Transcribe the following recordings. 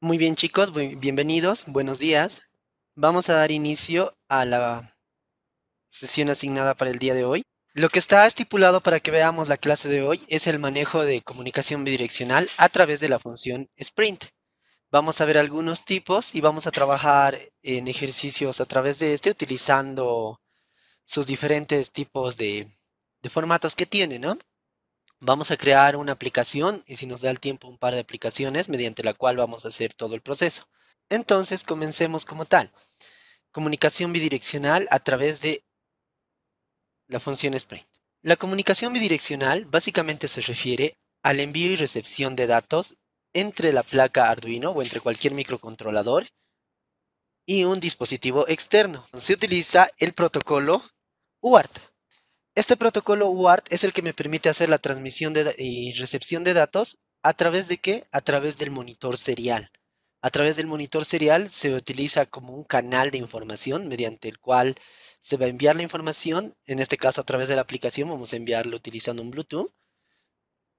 Muy bien chicos, bienvenidos, buenos días. Vamos a dar inicio a la sesión asignada para el día de hoy. Lo que está estipulado para que veamos la clase de hoy es el manejo de comunicación bidireccional a través de la función sprint. Vamos a ver algunos tipos y vamos a trabajar en ejercicios a través de este utilizando sus diferentes tipos de, formatos que tiene, ¿no? Vamos a crear una aplicación y si nos da el tiempo un par de aplicaciones mediante la cual vamos a hacer todo el proceso. Entonces comencemos como tal. Comunicación bidireccional a través de la función Sprint. La comunicación bidireccional básicamente se refiere al envío y recepción de datos entre la placa Arduino o entre cualquier microcontrolador y un dispositivo externo. Se utiliza el protocolo UART. Este protocolo UART es el que me permite hacer la transmisión y recepción de datos a través de qué? A través del monitor serial. A través del monitor serial se utiliza como un canal de información mediante el cual se va a enviar la información. En este caso a través de la aplicación vamos a enviarlo utilizando un Bluetooth.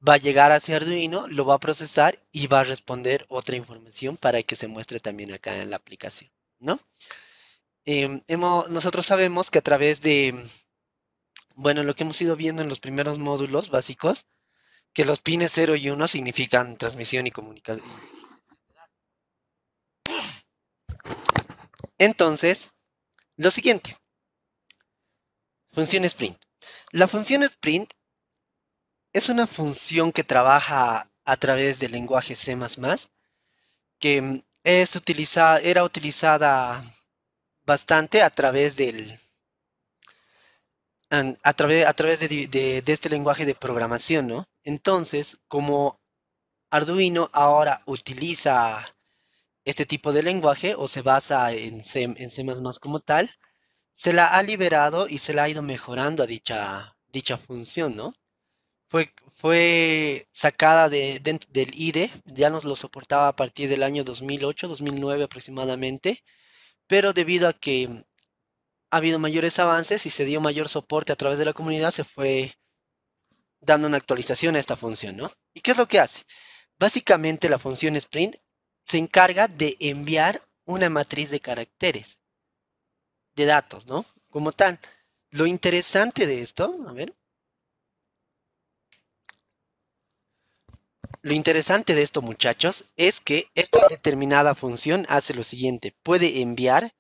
Va a llegar hacia Arduino, lo va a procesar y va a responder otra información para que se muestre también acá en la aplicación. ¿no? Em, nosotros sabemos que a través de bueno, lo que hemos ido viendo en los primeros módulos básicos, que los pines 0 y 1 significan transmisión y comunicación. Entonces, lo siguiente. Función sprint. La función sprint es una función que trabaja a través del lenguaje C++, que mm, es era utilizada bastante a través del, a través, a través de, este lenguaje de programación, ¿no? Entonces, como Arduino ahora utiliza este tipo de lenguaje o se basa en C, como tal, se la ha liberado y se la ha ido mejorando a dicha, dicha función, ¿no? Fue, fue sacada de, del IDE, ya nos lo soportaba a partir del año 2008, 2009 aproximadamente, pero debido a que ha habido mayores avances y se dio mayor soporte a través de la comunidad, se fue dando una actualización a esta función, ¿no? ¿Y qué es lo que hace? Básicamente la función sprint se encarga de enviar una matriz de caracteres, de datos, ¿no? Como tal. Lo interesante de esto, a ver. Lo interesante de esto, muchachos, es que esta determinada función hace lo siguiente. Puede enviar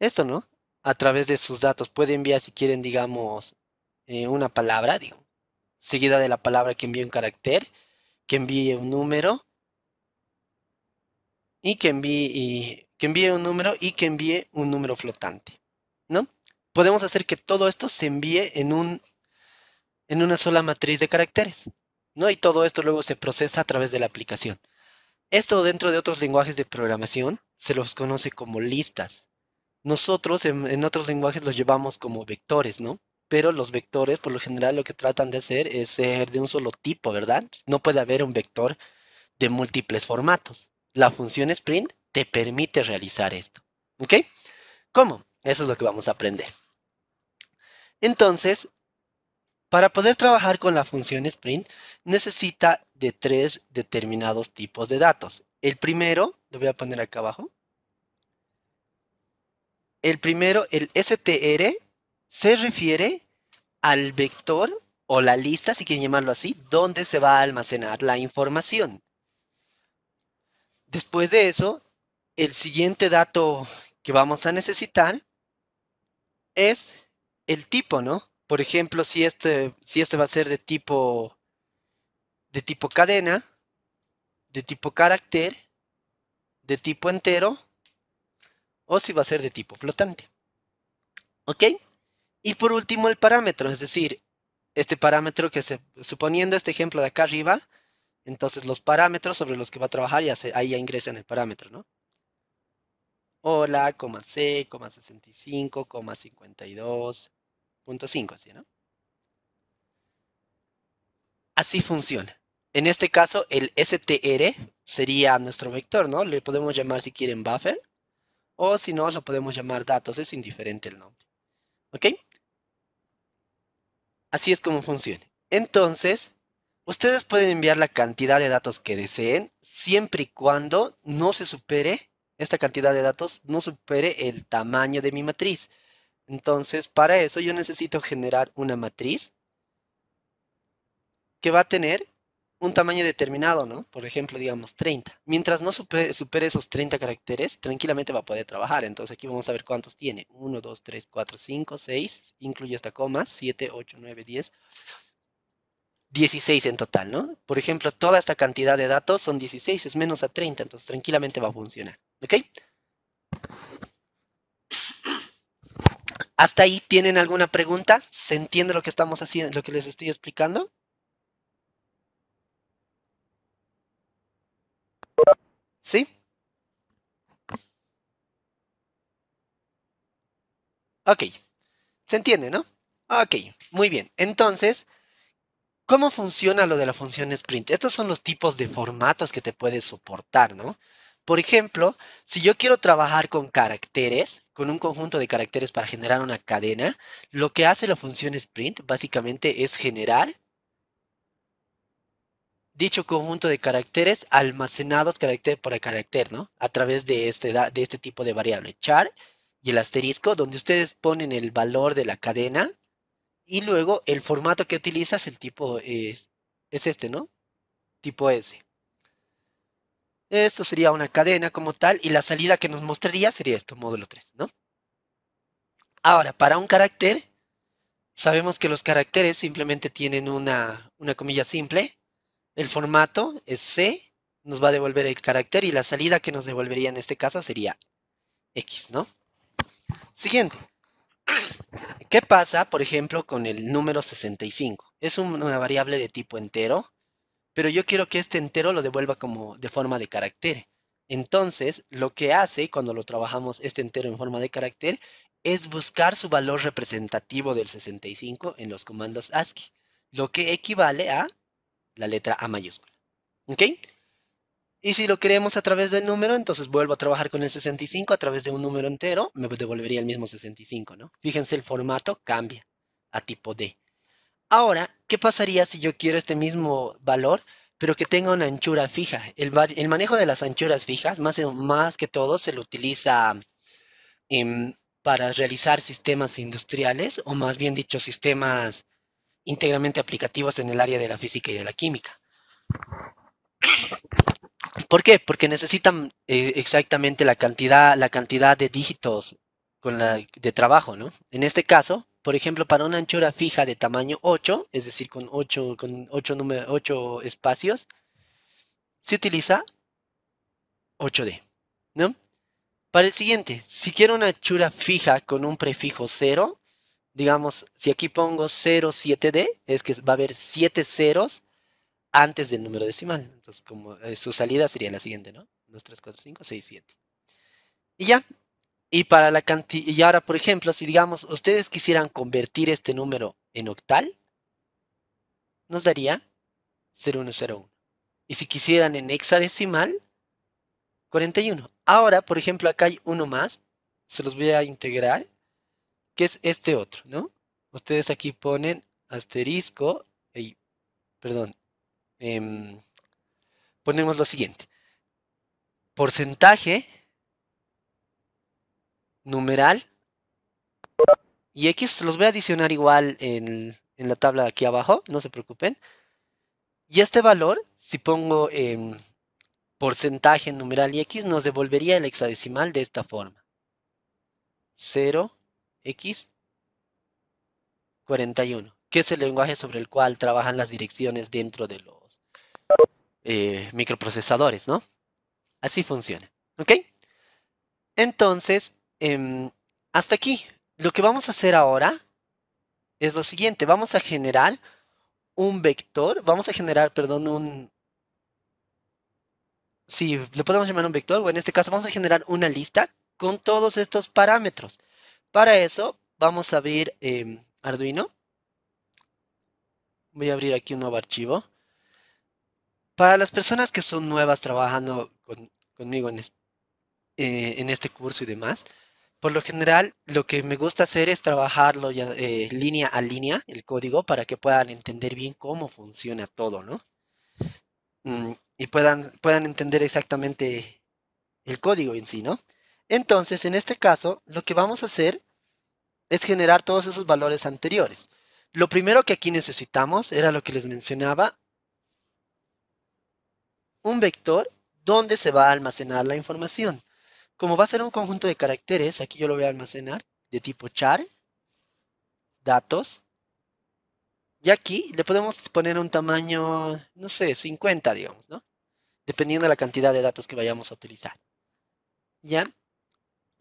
esto, ¿no? a través de sus datos. Puede enviar si quieren, digamos, eh, una palabra, seguida de la palabra que envíe un carácter, que envíe un número y que envíe, que envíe un número y que envíe un número flotante, ¿no? Podemos hacer que todo esto se envíe en un en una sola matriz de caracteres, ¿no? Y todo esto luego se procesa a través de la aplicación. Esto dentro de otros lenguajes de programación se los conoce como listas. Nosotros en, otros lenguajes los llevamos como vectores, ¿no? Pero los vectores por lo general lo que tratan de hacer es ser de un solo tipo, ¿verdad? No puede haber un vector de múltiples formatos. La función sprint te permite realizar esto, ¿ok? ¿Cómo? Eso es lo que vamos a aprender. Entonces, para poder trabajar con la función sprint, necesita de tres determinados tipos de datos. El primero, lo voy a poner acá abajo, el primero, el str, se refiere al vector o la lista, si quieren llamarlo así, donde se va a almacenar la información. Después de eso, el siguiente dato que vamos a necesitar es el tipo, ¿no? Por ejemplo, si este, si este va a ser de tipo, de tipo cadena, de tipo carácter, de tipo entero, o si va a ser de tipo flotante. ¿Ok? Y por último el parámetro, es decir, este parámetro que se, suponiendo este ejemplo de acá arriba, entonces los parámetros sobre los que va a trabajar ya ahí ya ingresan el parámetro, ¿no? Hola, coma C, coma 65, coma 52.5, ¿sí, no? Así funciona. En este caso, el str sería nuestro vector, ¿no? Le podemos llamar si quieren buffer o si no, lo podemos llamar datos, es indiferente el nombre. ¿Ok? Así es como funciona. Entonces, ustedes pueden enviar la cantidad de datos que deseen, siempre y cuando no se supere, esta cantidad de datos no supere el tamaño de mi matriz. Entonces, para eso yo necesito generar una matriz que va a tener un tamaño determinado, ¿no? Por ejemplo, digamos 30. Mientras no supere, esos 30 caracteres, tranquilamente va a poder trabajar. Entonces aquí vamos a ver cuántos tiene. 1, 2, 3, 4, 5, 6. Incluye esta coma. 7, 8, 9, 10. 16 en total, ¿no? Por ejemplo, toda esta cantidad de datos son 16, es menos a 30, entonces tranquilamente va a funcionar. ¿Ok? ¿Hasta ahí tienen alguna pregunta? ¿Se entiende lo que estamos haciendo, lo que les estoy explicando? ¿Sí? Ok. ¿Se entiende, no? Ok, muy bien. Entonces, ¿cómo funciona lo de la función sprint? Estos son los tipos de formatos que te puedes soportar, ¿no? Por ejemplo, si yo quiero trabajar con caracteres, con un conjunto de caracteres para generar una cadena, lo que hace la función sprint básicamente es generar dicho conjunto de caracteres almacenados carácter por carácter, ¿no? A través de este, de este tipo de variable, char y el asterisco, donde ustedes ponen el valor de la cadena y luego el formato que utilizas, el tipo es, este, ¿no? Tipo S. Esto sería una cadena como tal y la salida que nos mostraría sería esto, módulo 3, ¿no? Ahora, para un carácter, sabemos que los caracteres simplemente tienen una, una comilla simple el formato es C, nos va a devolver el carácter y la salida que nos devolvería en este caso sería X, ¿no? Siguiente. ¿Qué pasa, por ejemplo, con el número 65? Es una variable de tipo entero, pero yo quiero que este entero lo devuelva como de forma de carácter. Entonces, lo que hace cuando lo trabajamos este entero en forma de carácter es buscar su valor representativo del 65 en los comandos ASCII, lo que equivale a la letra A mayúscula. ¿Ok? Y si lo queremos a través del número, entonces vuelvo a trabajar con el 65 a través de un número entero, me devolvería el mismo 65, ¿no? Fíjense, el formato cambia a tipo D. Ahora, ¿qué pasaría si yo quiero este mismo valor, pero que tenga una anchura fija? El, manejo de las anchuras fijas, más, que todo, se lo utiliza em, para realizar sistemas industriales, o más bien dicho, sistemas íntegramente aplicativos en el área de la física y de la química. ¿Por qué? Porque necesitan eh, exactamente la cantidad, la cantidad de dígitos con la, de trabajo, ¿no? En este caso, por ejemplo, para una anchura fija de tamaño 8, es decir, con 8, con 8 espacios, se utiliza 8D, ¿no? Para el siguiente, si quiero una anchura fija con un prefijo 0, digamos, si aquí pongo 07D, es que va a haber 7 ceros antes del número decimal. Entonces, como eh, su salida sería la siguiente, ¿no? 2, 3, 4, 5, 6, 7. Y ya. Y para la y ahora, por ejemplo, si digamos, ustedes quisieran convertir este número en octal, nos daría 0, 0, 1. Y si quisieran en hexadecimal, 41. Ahora, por ejemplo, acá hay uno más. Se los voy a integrar es este otro, ¿no? Ustedes aquí ponen asterisco, perdón, em, ponemos lo siguiente. Porcentaje, numeral, y X los voy a adicionar igual en, la tabla de aquí abajo, no se preocupen. Y este valor, si pongo em, porcentaje, numeral y X, nos devolvería el hexadecimal de esta forma. 0, X41, que es el lenguaje sobre el cual trabajan las direcciones dentro de los eh, microprocesadores, ¿no? Así funciona, ¿ok? Entonces, em, hasta aquí. Lo que vamos a hacer ahora es lo siguiente. Vamos a generar un vector, vamos a generar, perdón, un... Si sí, lo podemos llamar un vector, o en este caso vamos a generar una lista con todos estos parámetros. Para eso vamos a abrir em, Arduino. Voy a abrir aquí un nuevo archivo. Para las personas que son nuevas trabajando conmigo eh, en, este curso y demás, por lo general lo que me gusta hacer es trabajarlo eh, línea a línea, el código, para que puedan entender bien cómo funciona todo, ¿no? Mm, y puedan, puedan entender exactamente el código en sí, ¿no? Entonces, en este caso, lo que vamos a hacer es generar todos esos valores anteriores. Lo primero que aquí necesitamos era lo que les mencionaba, un vector donde se va a almacenar la información. Como va a ser un conjunto de caracteres, aquí yo lo voy a almacenar de tipo char, datos, y aquí le podemos poner un tamaño, no sé, 50, digamos, ¿no? Dependiendo de la cantidad de datos que vayamos a utilizar. ¿Ya?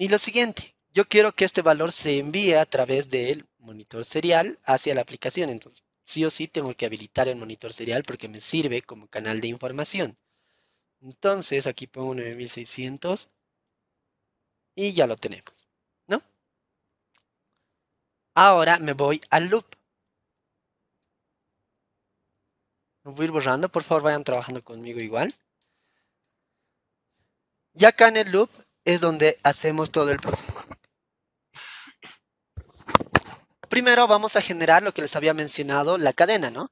Y lo siguiente, yo quiero que este valor se envíe a través del monitor serial hacia la aplicación. Entonces, sí o sí tengo que habilitar el monitor serial porque me sirve como canal de información. Entonces, aquí pongo 9600 y ya lo tenemos, ¿no? Ahora me voy al loop. Lo voy a ir borrando, por favor vayan trabajando conmigo igual. Y acá en el loop es donde hacemos todo el proceso. Primero vamos a generar lo que les había mencionado, la cadena, ¿no?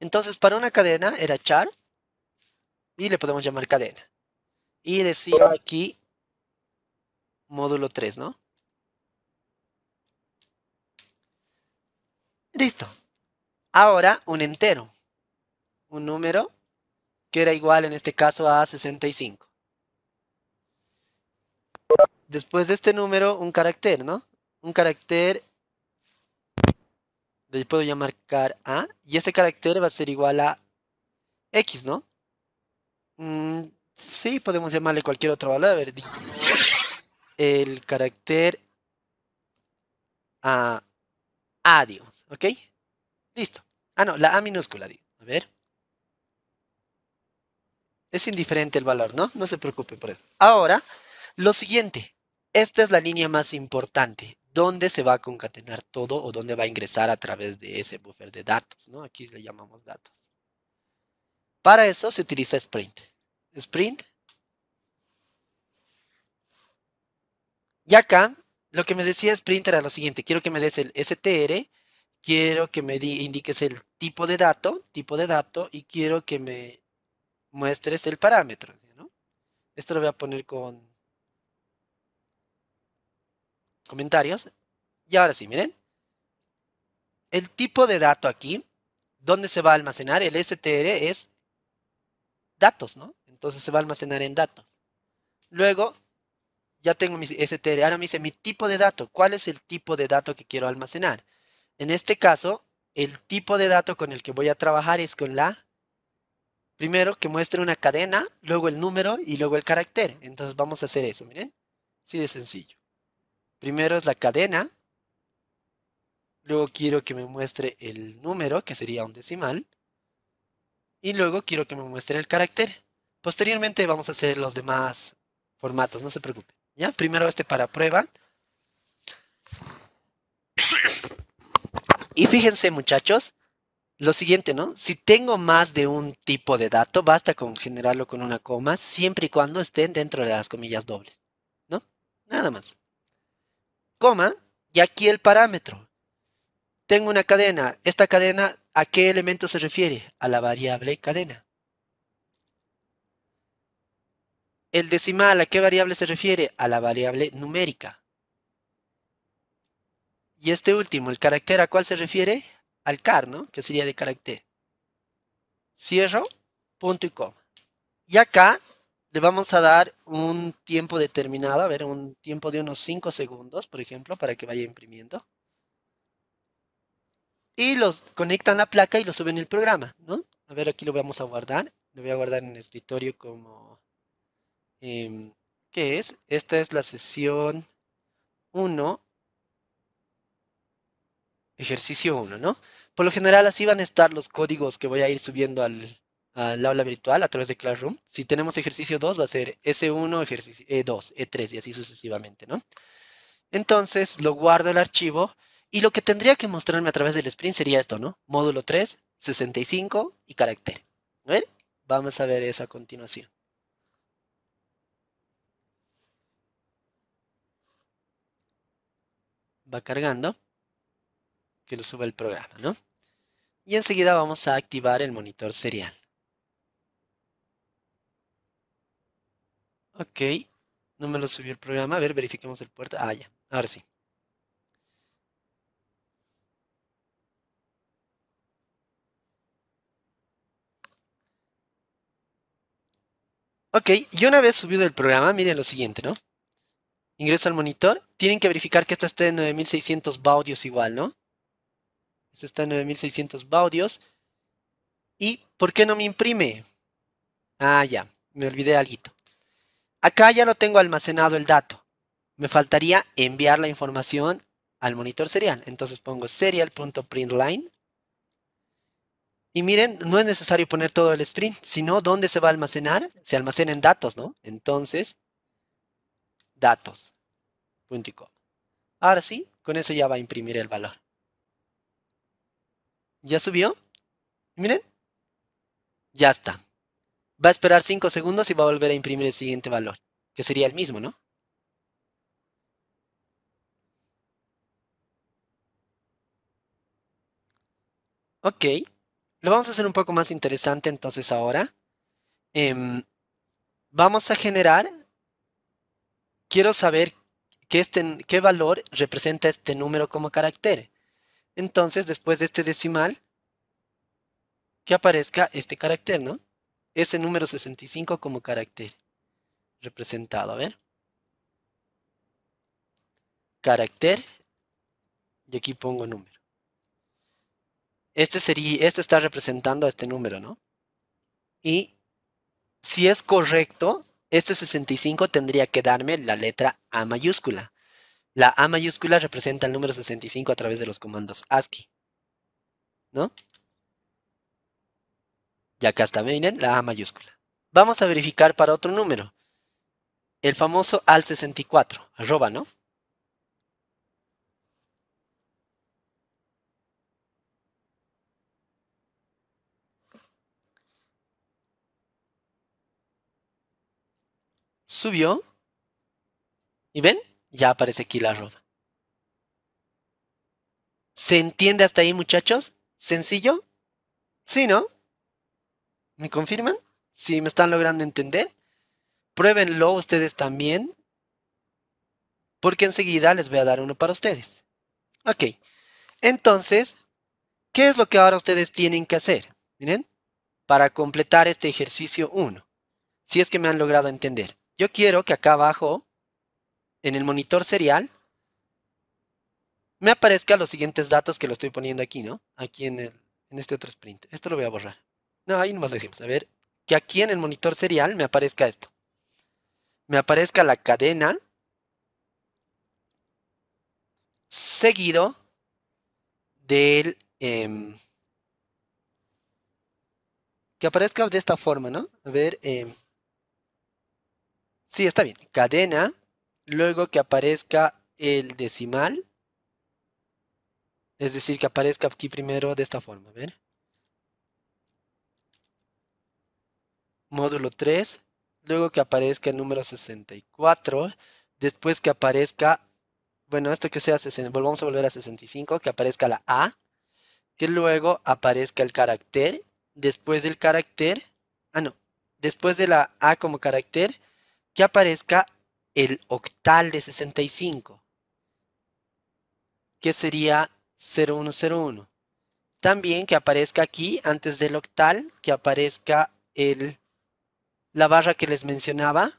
Entonces, para una cadena era char y le podemos llamar cadena. Y decía aquí módulo 3, ¿no? Listo. Ahora un entero, un número que era igual en este caso a 65. Después de este número, un carácter, ¿no? Un carácter le puedo llamar car A y ese carácter va a ser igual a X, ¿no? Mm, sí, podemos llamarle cualquier otro valor. A ver, el carácter a A, ¿ok? Listo. Ah, no, la A minúscula, digo. A ver. Es indiferente el valor, ¿no? No se preocupe por eso. Ahora, lo siguiente, esta es la línea más importante, Dónde se va a concatenar todo o dónde va a ingresar a través de ese buffer de datos, ¿no? Aquí le llamamos datos. Para eso se utiliza Sprint. Sprint. Y acá, lo que me decía Sprint era lo siguiente, quiero que me des el str, quiero que me indiques el tipo de dato, tipo de dato, y quiero que me muestres el parámetro, Esto lo voy a poner con comentarios. Y ahora sí, miren. El tipo de dato aquí, donde se va a almacenar, el STR es datos, ¿no? Entonces se va a almacenar en datos. Luego, ya tengo mi STR. Ahora me dice mi tipo de dato. ¿Cuál es el tipo de dato que quiero almacenar? En este caso, el tipo de dato con el que voy a trabajar es con la... Primero que muestre una cadena, luego el número y luego el carácter. Entonces vamos a hacer eso, miren. Así de sencillo. Primero es la cadena. Luego quiero que me muestre el número, que sería un decimal. Y luego quiero que me muestre el carácter. Posteriormente vamos a hacer los demás formatos, no se preocupen. ¿Ya? Primero este para prueba. Y fíjense muchachos, lo siguiente, ¿no? Si tengo más de un tipo de dato, basta con generarlo con una coma, siempre y cuando estén dentro de las comillas dobles, ¿no? Nada más coma, y aquí el parámetro. Tengo una cadena. Esta cadena, ¿a qué elemento se refiere? A la variable cadena. El decimal, ¿a qué variable se refiere? A la variable numérica. Y este último, el carácter, ¿a cuál se refiere? Al car, ¿no? Que sería de carácter. Cierro, punto y coma. Y acá le vamos a dar un tiempo determinado, a ver, un tiempo de unos 5 segundos, por ejemplo, para que vaya imprimiendo. Y los conectan la placa y lo suben el programa, ¿no? A ver, aquí lo vamos a guardar. Lo voy a guardar en el escritorio como... Em, ¿Qué es? Esta es la sesión 1. Ejercicio 1, ¿no? Por lo general así van a estar los códigos que voy a ir subiendo al, al ah, aula virtual a través de Classroom. Si tenemos ejercicio 2, va a ser S1, ejercicio E2, eh, E3 y así sucesivamente, ¿no? Entonces, lo guardo el archivo y lo que tendría que mostrarme a través del sprint sería esto, ¿no? Módulo 3, 65 y carácter. Vamos a ver eso a continuación. Va cargando. Que lo suba el programa, ¿no? Y enseguida vamos a activar el monitor serial. Ok, no me lo subió el programa. A ver, verifiquemos el puerto. Ah, ya, ahora sí. Ok, y una vez subido el programa, miren lo siguiente, ¿no? Ingreso al monitor. Tienen que verificar que esta esté en 9600 baudios igual, ¿no? Esta está en 9600 baudios. ¿Y por qué no me imprime? Ah, ya, me olvidé algo. Acá ya lo tengo almacenado el dato. Me faltaría enviar la información al monitor serial. Entonces pongo serial.println. Y miren, no es necesario poner todo el sprint, sino dónde se va a almacenar. Se almacena datos, ¿no? Entonces, datos. Ahora sí, con eso ya va a imprimir el valor. ¿Ya subió? Miren. Ya está va a esperar 5 segundos y va a volver a imprimir el siguiente valor, que sería el mismo, ¿no? Ok, lo vamos a hacer un poco más interesante entonces ahora. Em, vamos a generar, quiero saber este, qué valor representa este número como carácter. Entonces, después de este decimal, que aparezca este carácter, ¿no? ese número 65 como carácter representado. A ver. Carácter. Y aquí pongo número. Este, sería, este está representando a este número, ¿no? Y si es correcto, este 65 tendría que darme la letra A mayúscula. La A mayúscula representa el número 65 a través de los comandos ASCII. ¿No? ya que hasta vienen la A mayúscula. Vamos a verificar para otro número. El famoso al 64, arroba, ¿no? Subió. ¿Y ven? Ya aparece aquí la arroba. ¿Se entiende hasta ahí, muchachos? ¿Sencillo? ¿Sí, no? ¿Me confirman? Si me están logrando entender. Pruébenlo ustedes también. Porque enseguida les voy a dar uno para ustedes. Ok. Entonces, ¿qué es lo que ahora ustedes tienen que hacer? Miren, para completar este ejercicio 1. Si es que me han logrado entender. Yo quiero que acá abajo, en el monitor serial, me aparezcan los siguientes datos que lo estoy poniendo aquí, ¿no? Aquí en, el, en este otro sprint. Esto lo voy a borrar. No, ahí nomás lo decimos. A ver, que aquí en el monitor serial me aparezca esto. Me aparezca la cadena. Seguido del... Em, que aparezca de esta forma, ¿no? A ver... Em, sí, está bien. Cadena. Luego que aparezca el decimal. Es decir, que aparezca aquí primero de esta forma. A ver. módulo 3, luego que aparezca el número 64, después que aparezca, bueno, esto que sea, volvamos a volver a 65, que aparezca la A, que luego aparezca el carácter, después del carácter, ah no, después de la A como carácter, que aparezca el octal de 65, que sería 0101. También que aparezca aquí, antes del octal, que aparezca el la barra que les mencionaba,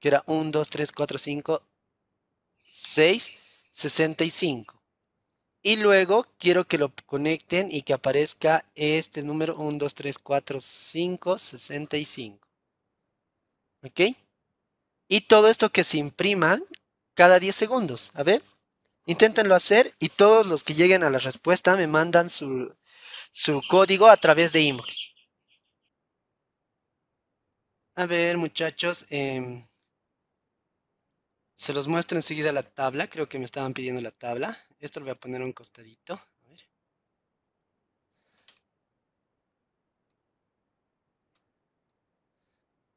que era 1, 2, 3, 4, 5, 6, 65. Y luego quiero que lo conecten y que aparezca este número 1, 2, 3, 4, 5, 65. ¿Ok? Y todo esto que se imprima cada 10 segundos. A ver, inténtenlo hacer y todos los que lleguen a la respuesta me mandan su, código a través de inbox. A ver, muchachos. Em, se los muestro enseguida la tabla. Creo que me estaban pidiendo la tabla. Esto lo voy a poner a un costadito. A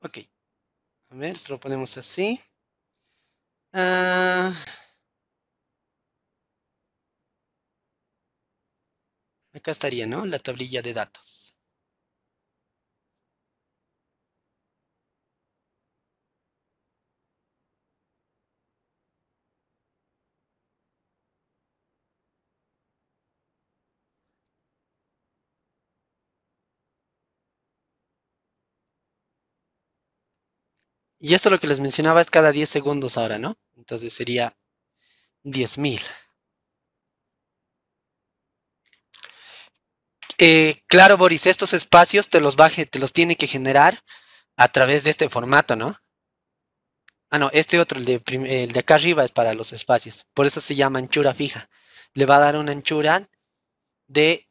Ok. A ver, esto lo ponemos así. Ah. acá estaría, ¿no? La tablilla de datos. Y esto lo que les mencionaba es cada 10 segundos ahora, ¿no? Entonces sería 10.000. Eh, claro, Boris, estos espacios te los te los tiene que generar a través de este formato, ¿no? Ah, no, este otro, de, el de acá arriba es para los espacios. Por eso se llama anchura fija. Le va a dar una anchura de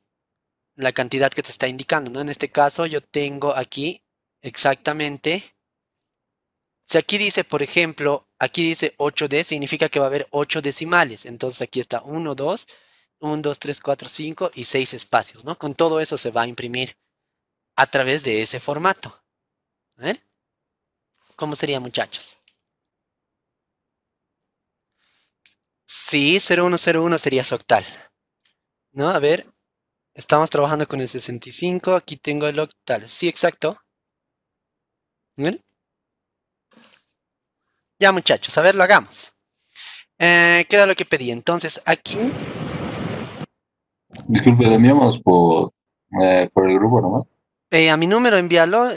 la cantidad que te está indicando, ¿no? En este caso yo tengo aquí exactamente si aquí dice, por ejemplo, aquí dice 8D, significa que va a haber 8 decimales. Entonces aquí está 1, 2, 1, 2, 3, 4, 5 y 6 espacios, ¿no? Con todo eso se va a imprimir a través de ese formato. A ver. ¿Cómo sería, muchachos? Sí, 0101 sería su octal. ¿No? A ver. Estamos trabajando con el 65. Aquí tengo el octal. Sí, exacto. ¿Ven? Ya muchachos, a ver, lo hagamos. Eh, ¿Qué era lo que pedí? Entonces, aquí... Disculpe, lo enviamos por, eh, por el grupo nomás. Eh, a mi número envíalo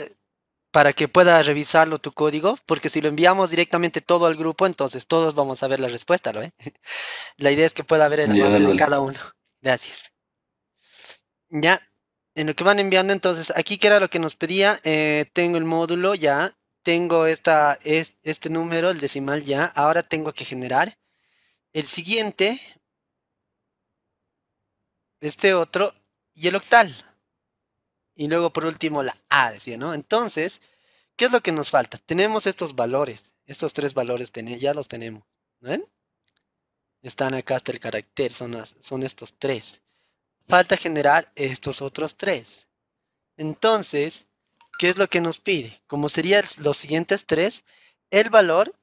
para que pueda revisarlo tu código, porque si lo enviamos directamente todo al grupo, entonces todos vamos a ver la respuesta, La idea es que pueda ver el número de cada uno. Gracias. Ya, en lo que van enviando, entonces aquí que era lo que nos pedía, tengo el módulo ya tengo este número, el decimal ya, ahora tengo que generar el siguiente, este otro y el octal. Y luego por último la A, decía, ¿no? Entonces, ¿qué es lo que nos falta? Tenemos estos valores, estos tres valores ya los tenemos, Están acá hasta el carácter, son, son estos tres. Falta generar estos otros tres. Entonces, ¿qué es lo que nos pide? Como serían los siguientes tres, el valor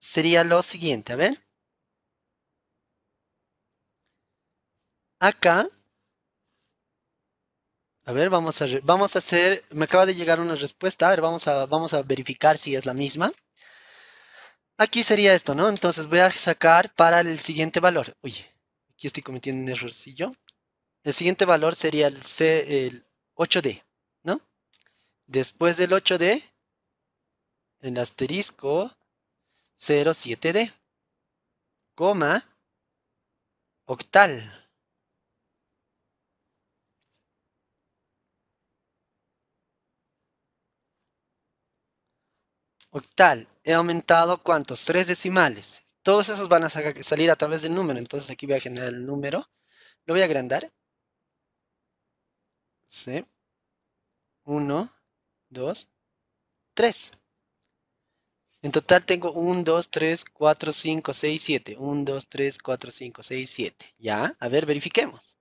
sería lo siguiente, a ver. Acá, a ver, vamos a, vamos a hacer, me acaba de llegar una respuesta, a ver, vamos a, vamos a verificar si es la misma. Aquí sería esto, ¿no? Entonces voy a sacar para el siguiente valor. Oye, aquí estoy cometiendo un errorcillo. El siguiente valor sería el, C, el 8D. Después del 8D, el asterisco 07D, coma, octal. Octal, he aumentado cuántos? Tres decimales. Todos esos van a salir a través del número, entonces aquí voy a generar el número. Lo voy a agrandar. 1, 2, 3. En total tengo 1, 2, 3, 4, 5, 6, 7. 1, 2, 3, 4, 5, 6, 7. ¿Ya? A ver, verifiquemos.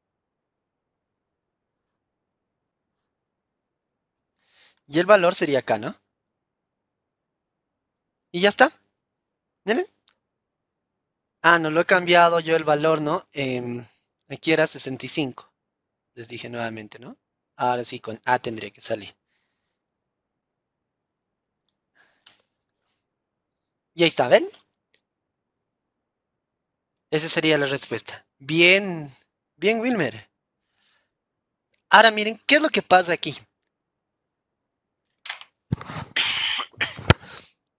Y el valor sería acá, ¿no? Y ya está. ¿Miren? Ah, no, lo he cambiado yo el valor, ¿no? Eh, aquí era 65. Les dije nuevamente, ¿no? Ahora sí, con A tendría que salir. Y ahí está, ¿ven? Esa sería la respuesta. Bien, bien, Wilmer. Ahora miren, ¿qué es lo que pasa aquí?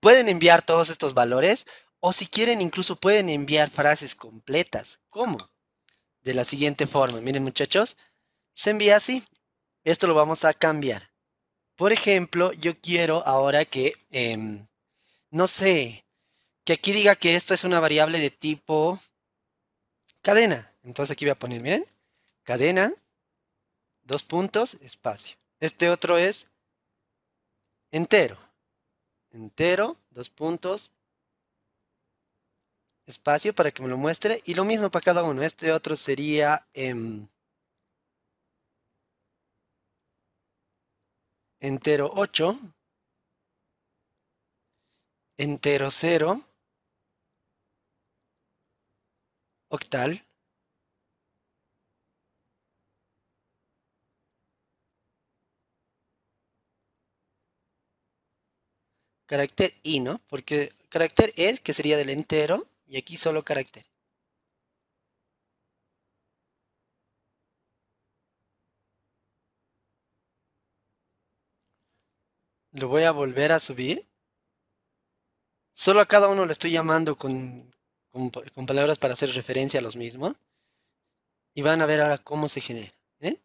Pueden enviar todos estos valores o si quieren incluso pueden enviar frases completas. ¿Cómo? De la siguiente forma. Miren muchachos, se envía así. Esto lo vamos a cambiar. Por ejemplo, yo quiero ahora que, em, no sé, que aquí diga que esta es una variable de tipo cadena. Entonces aquí voy a poner, miren, cadena, dos puntos, espacio. Este otro es entero. Entero, dos puntos, espacio para que me lo muestre. Y lo mismo para cada uno. Este otro sería em, entero 8, entero 0. octal carácter i, ¿no? Porque carácter es, que sería del entero, y aquí solo carácter. Lo voy a volver a subir. Solo a cada uno lo estoy llamando con, con, palabras para hacer referencia a los mismos. Y van a ver ahora cómo se genera. ¿eh?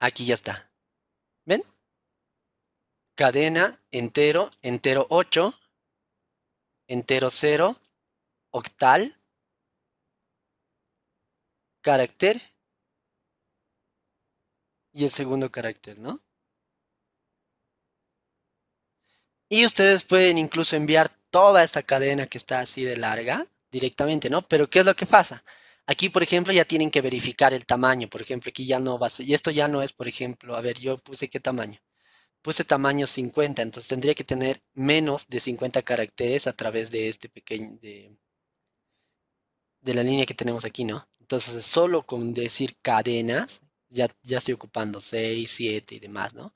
Aquí ya está. ¿Ven? Cadena, entero, entero 8, entero 0, octal, carácter y el segundo carácter, ¿no? Y ustedes pueden incluso enviar toda esta cadena que está así de larga directamente, ¿no? Pero ¿qué es lo que pasa? Aquí, por ejemplo, ya tienen que verificar el tamaño. Por ejemplo, aquí ya no va a ser, y esto ya no es, por ejemplo, a ver, yo puse qué tamaño. Puse tamaño 50, entonces tendría que tener menos de 50 caracteres a través de este pequeño, de, la línea que tenemos aquí, ¿no? Entonces, solo con decir cadenas, ya, ya estoy ocupando 6, 7 y demás, ¿no?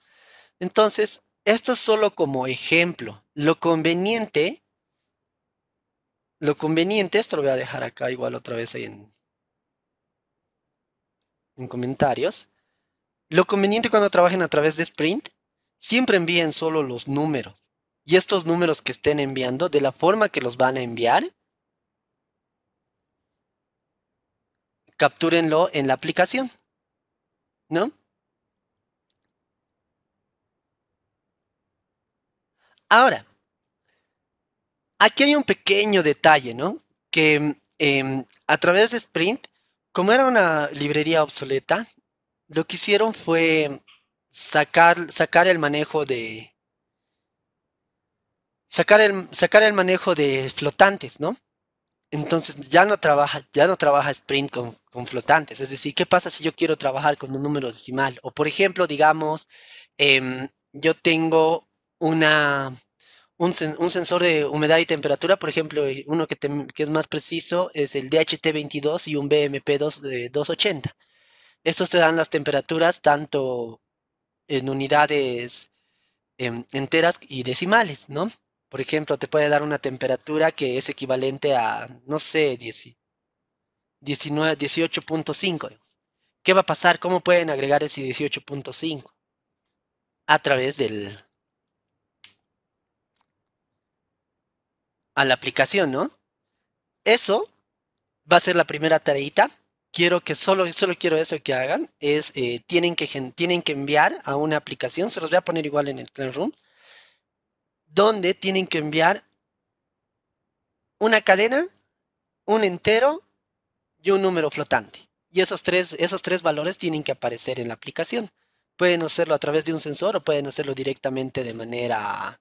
Entonces, esto es solo como ejemplo. Lo conveniente, lo conveniente, esto lo voy a dejar acá igual otra vez ahí en, comentarios. Lo conveniente cuando trabajen a través de Sprint, siempre envíen solo los números. Y estos números que estén enviando, de la forma que los van a enviar, captúrenlo en la aplicación. ¿No? Ahora, aquí hay un pequeño detalle, ¿no? Que em, a través de Sprint, como era una librería obsoleta, lo que hicieron fue sacar, el manejo de. Sacar el, sacar el manejo de flotantes, ¿no? Entonces ya no trabaja, ya no trabaja Sprint con, flotantes. Es decir, ¿qué pasa si yo quiero trabajar con un número decimal? O por ejemplo, digamos, em, yo tengo una, un, sensor de humedad y temperatura, por ejemplo, eh, uno que, es más preciso es el DHT22 y un BMP2 de 280. Estos te dan las temperaturas tanto en unidades em, enteras y decimales, ¿no? Por ejemplo, te puede dar una temperatura que es equivalente a, no sé, 18.5. ¿Qué va a pasar? ¿Cómo pueden agregar ese 18.5? A través del, a la aplicación, ¿no? Eso va a ser la primera tareita. Quiero que solo, solo quiero eso que hagan. Es, eh, tienen, que, tienen que enviar a una aplicación, se los voy a poner igual en el Room. donde tienen que enviar una cadena, un entero y un número flotante. Y esos tres, esos tres valores tienen que aparecer en la aplicación. Pueden hacerlo a través de un sensor o pueden hacerlo directamente de manera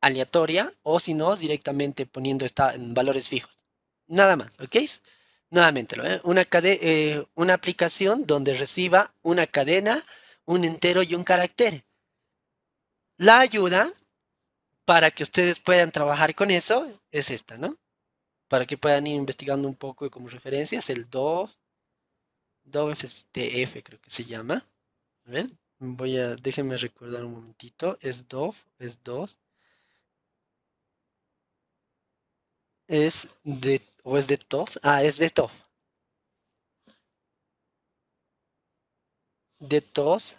aleatoria o si no, directamente poniendo esta en valores fijos. Nada más, ¿ok? Nuevamente, ¿eh? una, eh, una aplicación donde reciba una cadena, un entero y un carácter. La ayuda para que ustedes puedan trabajar con eso es esta, ¿no? Para que puedan ir investigando un poco como referencia, es el DOF, este, F creo que se llama. A ver, voy a, déjenme recordar un momentito, es DOF, es 2. es de, o es de TOF? Ah, es de TOF. De TOF.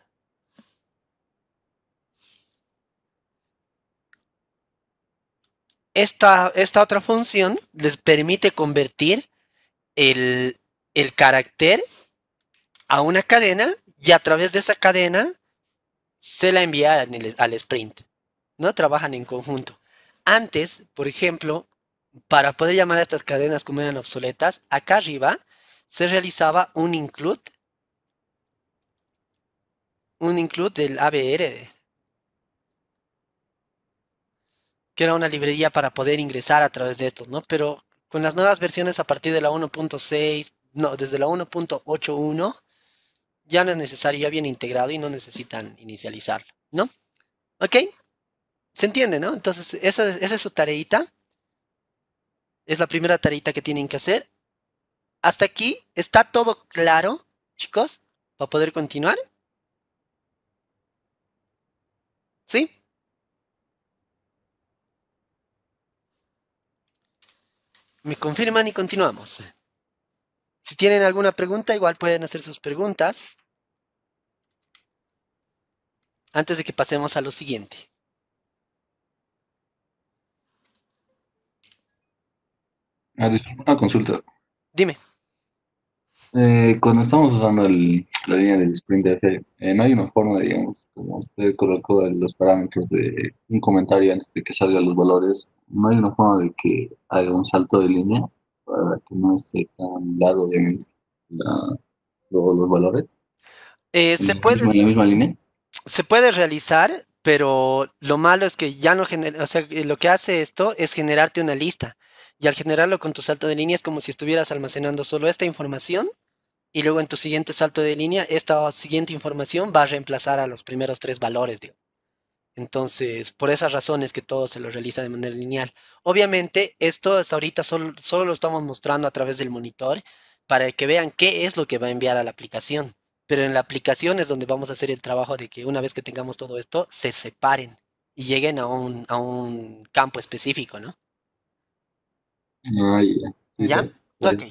Esta, esta otra función les permite convertir el, el carácter a una cadena y a través de esa cadena se la envía al sprint. No trabajan en conjunto. Antes, por ejemplo, para poder llamar a estas cadenas como eran obsoletas, acá arriba se realizaba un include, un include del ABR, que era una librería para poder ingresar a través de estos, ¿no? Pero con las nuevas versiones a partir de la 1.6, no, desde la 1.81, ya no es necesario, ya viene integrado y no necesitan inicializarlo, ¿no? ¿Ok? ¿Se entiende, no? Entonces, esa, esa es su tareita. Es la primera tarita que tienen que hacer. Hasta aquí está todo claro, chicos, para poder continuar. ¿Sí? Me confirman y continuamos. Si tienen alguna pregunta, igual pueden hacer sus preguntas antes de que pasemos a lo siguiente. Ah, una consulta. Dime. Eh, cuando estamos usando la línea del sprint F, eh, no hay una forma, digamos, como usted colocó los parámetros de un comentario antes de que salgan los valores, no hay una forma de que haga un salto de línea para que no esté tan largo, obviamente, los, valores. Eh, ¿Se puede? misma línea? Se puede realizar pero lo malo es que ya no genera, o sea, eh, lo que hace esto es generarte una lista. Y al generarlo con tu salto de línea es como si estuvieras almacenando solo esta información y luego en tu siguiente salto de línea esta siguiente información va a reemplazar a los primeros tres valores. Entonces, por esas razones que todo se lo realiza de manera lineal. Obviamente, esto es ahorita solo lo estamos mostrando a través del monitor para que vean qué es lo que va a enviar a la aplicación. Pero en la aplicación es donde vamos a hacer el trabajo de que una vez que tengamos todo esto, se separen y lleguen a un, campo específico, ¿no? Ah, ¿Ya? Ok.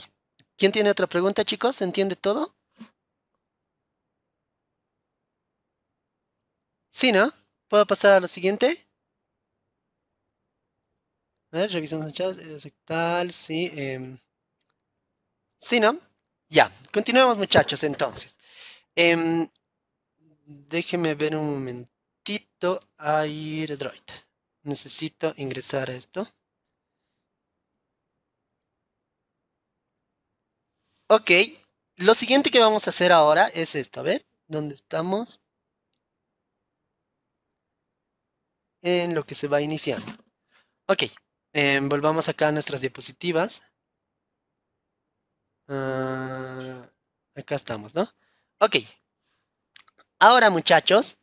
¿Quién tiene otra pregunta, chicos? ¿Se entiende todo? Sí, ¿no? ¿Puedo pasar a lo siguiente? A ver, revisamos el chat. sí. Em. Sí, ¿no? Ya. Continuemos, muchachos, entonces. Em, déjeme ver un momentito a Droid Necesito ingresar a esto. Ok, lo siguiente que vamos a hacer ahora es esto. A ver, ¿dónde estamos? En lo que se va iniciando. Ok, em, volvamos acá a nuestras diapositivas. Ah, acá estamos, ¿no? Ok. Ahora, muchachos.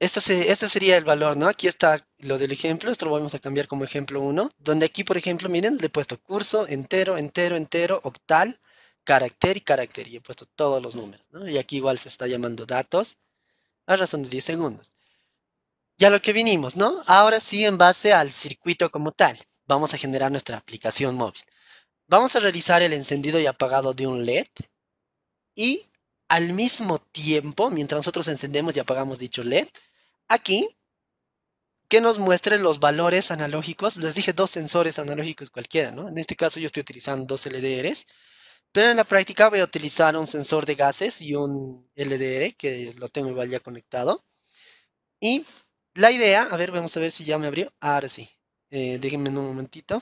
Esto, este sería el valor, ¿no? Aquí está lo del ejemplo. Esto lo vamos a cambiar como ejemplo 1. Donde aquí, por ejemplo, miren, le he puesto curso, entero, entero, entero, octal, carácter y carácter. Y he puesto todos los números, ¿no? Y aquí igual se está llamando datos a razón de 10 segundos. Ya lo que vinimos, ¿no? Ahora sí, en base al circuito como tal, vamos a generar nuestra aplicación móvil. Vamos a realizar el encendido y apagado de un LED y al mismo tiempo, mientras nosotros encendemos y apagamos dicho LED, aquí que nos muestre los valores analógicos. Les dije dos sensores analógicos cualquiera, ¿no? En este caso yo estoy utilizando dos LDRs, pero en la práctica voy a utilizar un sensor de gases y un LDR que lo tengo ya conectado. Y la idea, a ver, vamos a ver si ya me abrió. Ahora sí, eh, déjenme un momentito.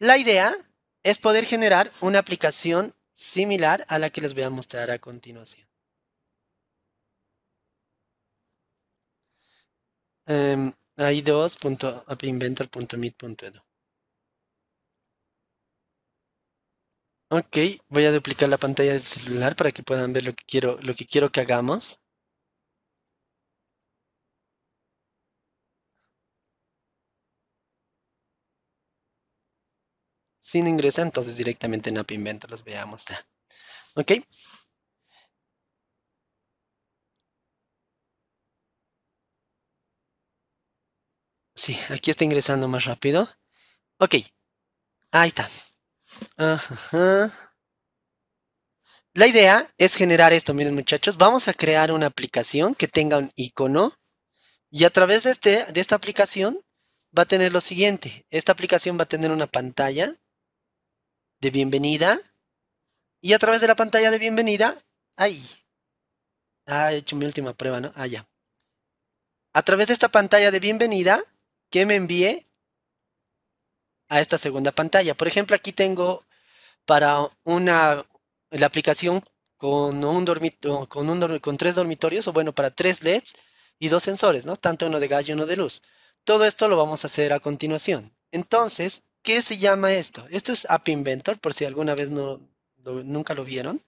La idea es poder generar una aplicación similar a la que les voy a mostrar a continuación. Um, Ok, voy a duplicar la pantalla del celular para que puedan ver lo que quiero, lo que quiero que hagamos. sin ingresar, entonces directamente en App Inventor los voy a ¿Ok? Sí, aquí está ingresando más rápido. Ok, ahí está. La idea es generar esto, miren muchachos, vamos a crear una aplicación que tenga un icono y a través de, este, de esta aplicación va a tener lo siguiente, esta aplicación va a tener una pantalla de bienvenida y a través de la pantalla de bienvenida, ahí. Ah, he hecho mi última prueba, ¿no? Ah, ya. A través de esta pantalla de bienvenida que me envíe a esta segunda pantalla. Por ejemplo, aquí tengo para una la aplicación con un dormito, con un con tres dormitorios o bueno, para tres LEDs y dos sensores, ¿no? Tanto uno de gas y uno de luz. Todo esto lo vamos a hacer a continuación. Entonces, ¿Qué se llama esto? Esto es App Inventor, por si alguna vez no, nunca lo vieron.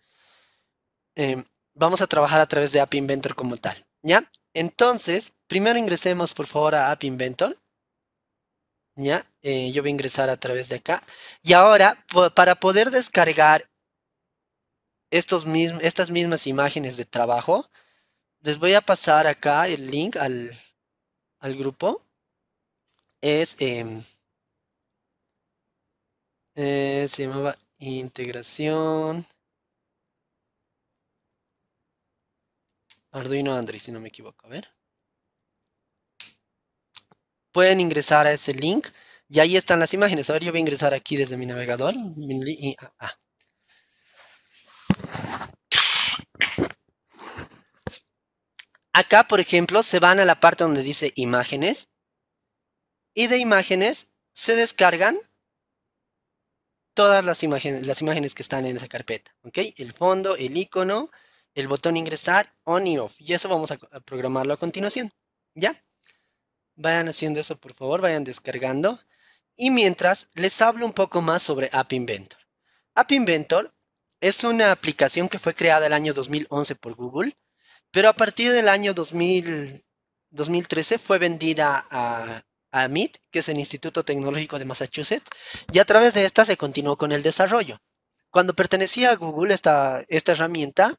Em, vamos a trabajar a través de App Inventor como tal. ¿Ya? Entonces, primero ingresemos por favor a App Inventor. ¿Ya? Eh, yo voy a ingresar a través de acá. Y ahora, para poder descargar estos estas mismas imágenes de trabajo, les voy a pasar acá el link al, al grupo. Es... Em, eh, se llamaba integración Arduino Android, si no me equivoco. A ver. Pueden ingresar a ese link y ahí están las imágenes. A ver, yo voy a ingresar aquí desde mi navegador. Acá, por ejemplo, se van a la parte donde dice imágenes. Y de imágenes se descargan todas las imágenes, las imágenes que están en esa carpeta, El fondo, el icono, el botón ingresar, on y off. Y eso vamos a, programarlo a continuación, ¿ya? Vayan haciendo eso, por favor, vayan descargando. Y mientras, les hablo un poco más sobre App Inventor. App Inventor es una aplicación que fue creada el año 2011 por Google, pero a partir del año 2000, 2013 fue vendida a a MIT, que es el Instituto Tecnológico de Massachusetts, y a través de esta se continuó con el desarrollo. Cuando pertenecía a Google esta, herramienta,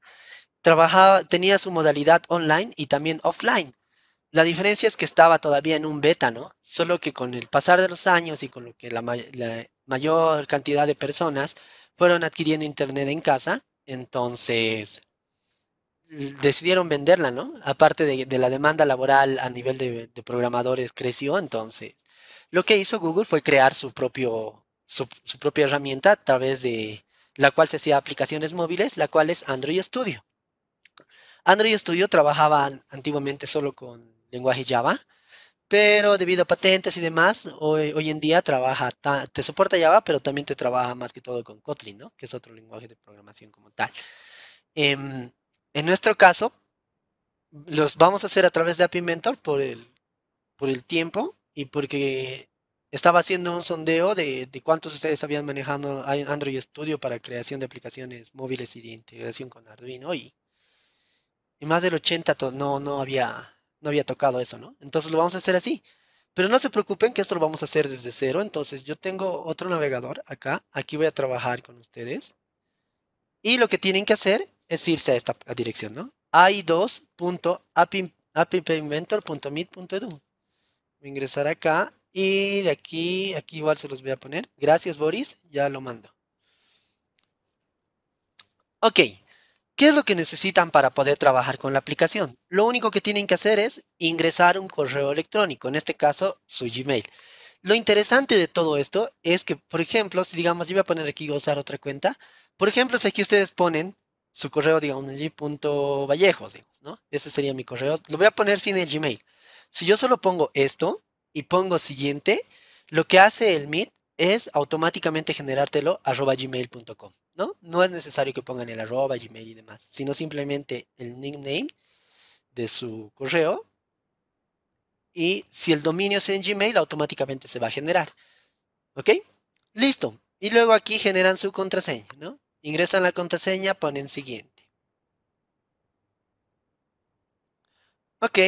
trabajaba, tenía su modalidad online y también offline. La diferencia es que estaba todavía en un beta, ¿no? Solo que con el pasar de los años y con lo que la mayor cantidad de personas fueron adquiriendo Internet en casa, entonces decidieron venderla, ¿no? Aparte de, la demanda laboral a nivel de, programadores creció, entonces lo que hizo Google fue crear su, propio, su, propia herramienta a través de la cual se hacía aplicaciones móviles, la cual es Android Studio. Android Studio trabajaba antiguamente solo con lenguaje Java, pero debido a patentes y demás, hoy, en día trabaja, te soporta Java, pero también te trabaja más que todo con Kotlin, ¿no? Que es otro lenguaje de programación como tal. Em, en nuestro caso, los vamos a hacer a través de App Inventor por el, por el tiempo y porque estaba haciendo un sondeo de, de cuántos ustedes habían manejado Android Studio para creación de aplicaciones móviles y de integración con Arduino y, y más del 80 no, no, había, no había tocado eso, ¿no? Entonces lo vamos a hacer así. Pero no se preocupen que esto lo vamos a hacer desde cero. Entonces yo tengo otro navegador acá. Aquí voy a trabajar con ustedes. Y lo que tienen que hacer es irse a esta dirección, ¿no? ai2.appimplementor.mit.edu. Voy a ingresar acá y de aquí, aquí igual se los voy a poner. Gracias, Boris, ya lo mando. Ok, ¿qué es lo que necesitan para poder trabajar con la aplicación? Lo único que tienen que hacer es ingresar un correo electrónico, en este caso su Gmail. Lo interesante de todo esto es que, por ejemplo, si digamos, yo voy a poner aquí usar otra cuenta, por ejemplo, si aquí ustedes ponen su correo, digamos, g.vallejo, digamos, ¿no? Ese sería mi correo. Lo voy a poner sin el Gmail. Si yo solo pongo esto y pongo siguiente, lo que hace el Meet es automáticamente generártelo arroba gmail.com, ¿no? No es necesario que pongan el arroba gmail y demás, sino simplemente el nickname de su correo y si el dominio es en Gmail, automáticamente se va a generar. ¿Ok? Listo. Y luego aquí generan su contraseña, ¿no? Ingresan la contraseña, ponen siguiente. Ok.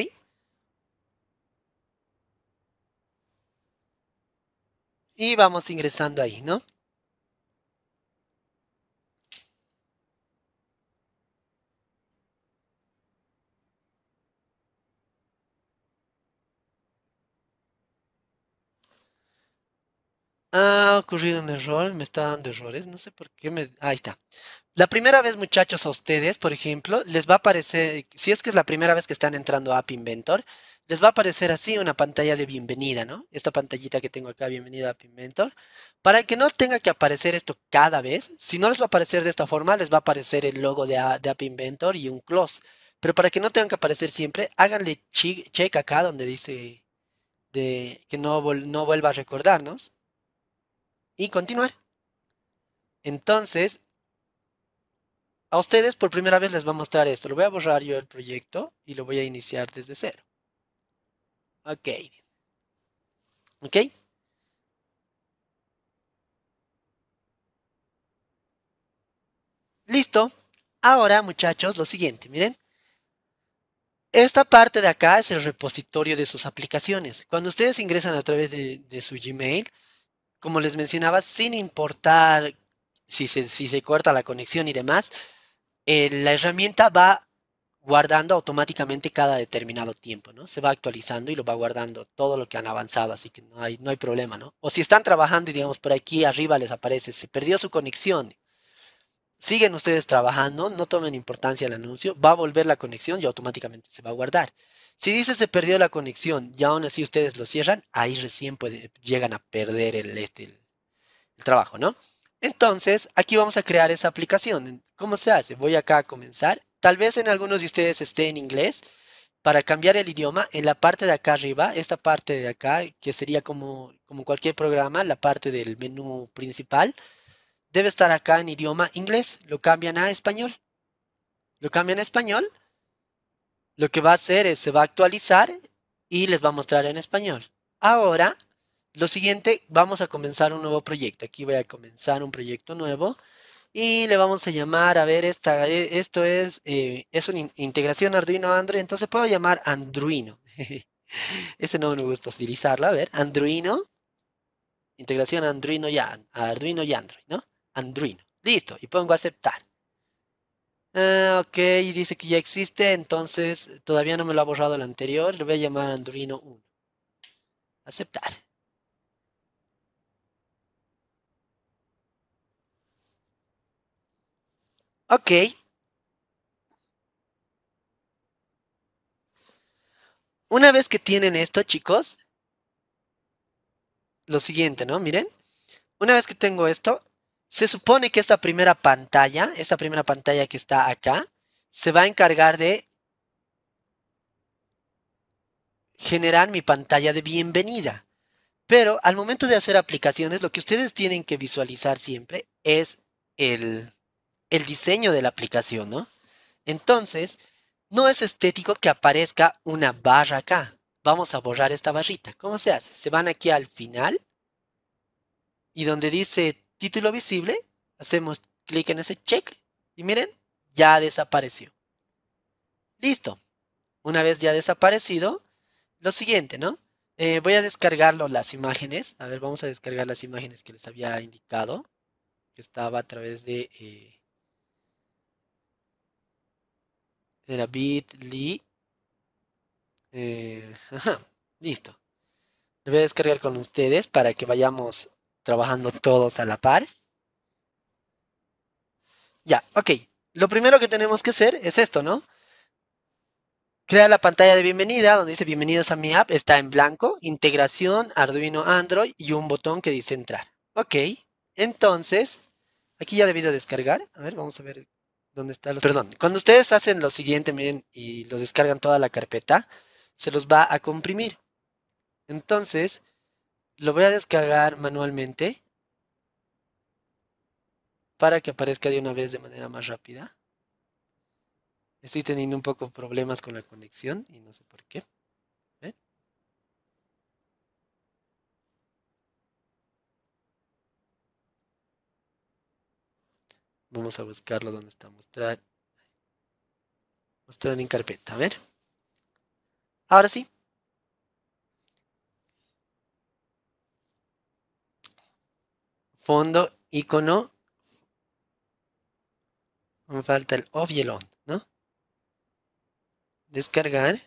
Y vamos ingresando ahí, ¿no? Ha ocurrido un error, me está dando errores, no sé por qué me... Ahí está. La primera vez, muchachos, a ustedes, por ejemplo, les va a aparecer, si es que es la primera vez que están entrando a App Inventor, les va a aparecer así una pantalla de bienvenida, ¿no? Esta pantallita que tengo acá, bienvenida a App Inventor. Para que no tenga que aparecer esto cada vez, si no les va a aparecer de esta forma, les va a aparecer el logo de, App Inventor y un close. Pero para que no tengan que aparecer siempre, háganle check acá donde dice de, que no vuelva a recordarnos y continuar. Entonces, a ustedes por primera vez les va a mostrar esto. Lo voy a borrar yo el proyecto y lo voy a iniciar desde cero. Ok. Ok. Listo. Ahora, muchachos, lo siguiente, miren. Esta parte de acá es el repositorio de sus aplicaciones. Cuando ustedes ingresan a través de, de su Gmail, como les mencionaba, sin importar si se, si se corta la conexión y demás, eh, la herramienta va guardando automáticamente cada determinado tiempo, ¿no? Se va actualizando y lo va guardando todo lo que han avanzado, así que no hay, no hay problema, ¿no? O si están trabajando y digamos por aquí arriba les aparece, se perdió su conexión Siguen ustedes trabajando, no tomen importancia el anuncio, va a volver la conexión y automáticamente se va a guardar. Si dice se perdió la conexión y aún así ustedes lo cierran, ahí recién pues eh, llegan a perder este, el, trabajo, ¿no? Entonces, aquí vamos a crear esa aplicación. ¿Cómo se hace? Voy acá a comenzar. Tal vez en algunos de ustedes esté en inglés. Para cambiar el idioma, en la parte de acá arriba, esta parte de acá, que sería como, como cualquier programa, la parte del menú principal, debe estar acá en idioma inglés. Lo cambian a español. Lo cambian a español. Lo que va a hacer es, se va a actualizar y les va a mostrar en español. Ahora, lo siguiente, vamos a comenzar un nuevo proyecto. Aquí voy a comenzar un proyecto nuevo. Y le vamos a llamar, a ver, esta, e, esto es, eh, es una integración Arduino Android, entonces puedo llamar Andruino. Ese no me gusta utilizarla, a ver, Andruino, integración Arduino Arduino y Android, ¿no? Android. Listo, y pongo aceptar. Ah, ok, dice que ya existe, entonces todavía no me lo ha borrado el anterior. Lo voy a llamar Android 1. Aceptar. Ok. Una vez que tienen esto, chicos, lo siguiente, ¿no? Miren, una vez que tengo esto, se supone que esta primera pantalla, esta primera pantalla que está acá, se va a encargar de generar mi pantalla de bienvenida. Pero al momento de hacer aplicaciones, lo que ustedes tienen que visualizar siempre es el, diseño de la aplicación, ¿no? Entonces, no es estético que aparezca una barra acá. Vamos a borrar esta barrita. ¿Cómo se hace? Se van aquí al final y donde dice título visible, hacemos clic en ese check y miren, ya desapareció. Listo. Una vez ya desaparecido, lo siguiente, ¿no? Eh, voy a descargarlo las imágenes. A ver, vamos a descargar las imágenes que les había indicado. Que estaba a través de... Eh, era bit.ly. Eh, listo. Lo voy a descargar con ustedes para que vayamos trabajando todos a la par. Ya, ok. Lo primero que tenemos que hacer es esto, ¿no? Crea la pantalla de bienvenida donde dice bienvenidos a mi app. Está en blanco, integración, Arduino, Android y un botón que dice entrar. Ok, entonces, aquí ya debido descargar. A ver, vamos a ver dónde está. Los... Perdón, cuando ustedes hacen lo siguiente, miren, y los descargan toda la carpeta, se los va a comprimir. Entonces, lo voy a descargar manualmente para que aparezca de una vez de manera más rápida. Estoy teniendo un poco problemas con la conexión y no sé por qué. Vamos a buscarlo donde está mostrar. Mostrar en carpeta, a ver. Ahora sí, fondo, icono. Me falta el off ¿no? Descargar.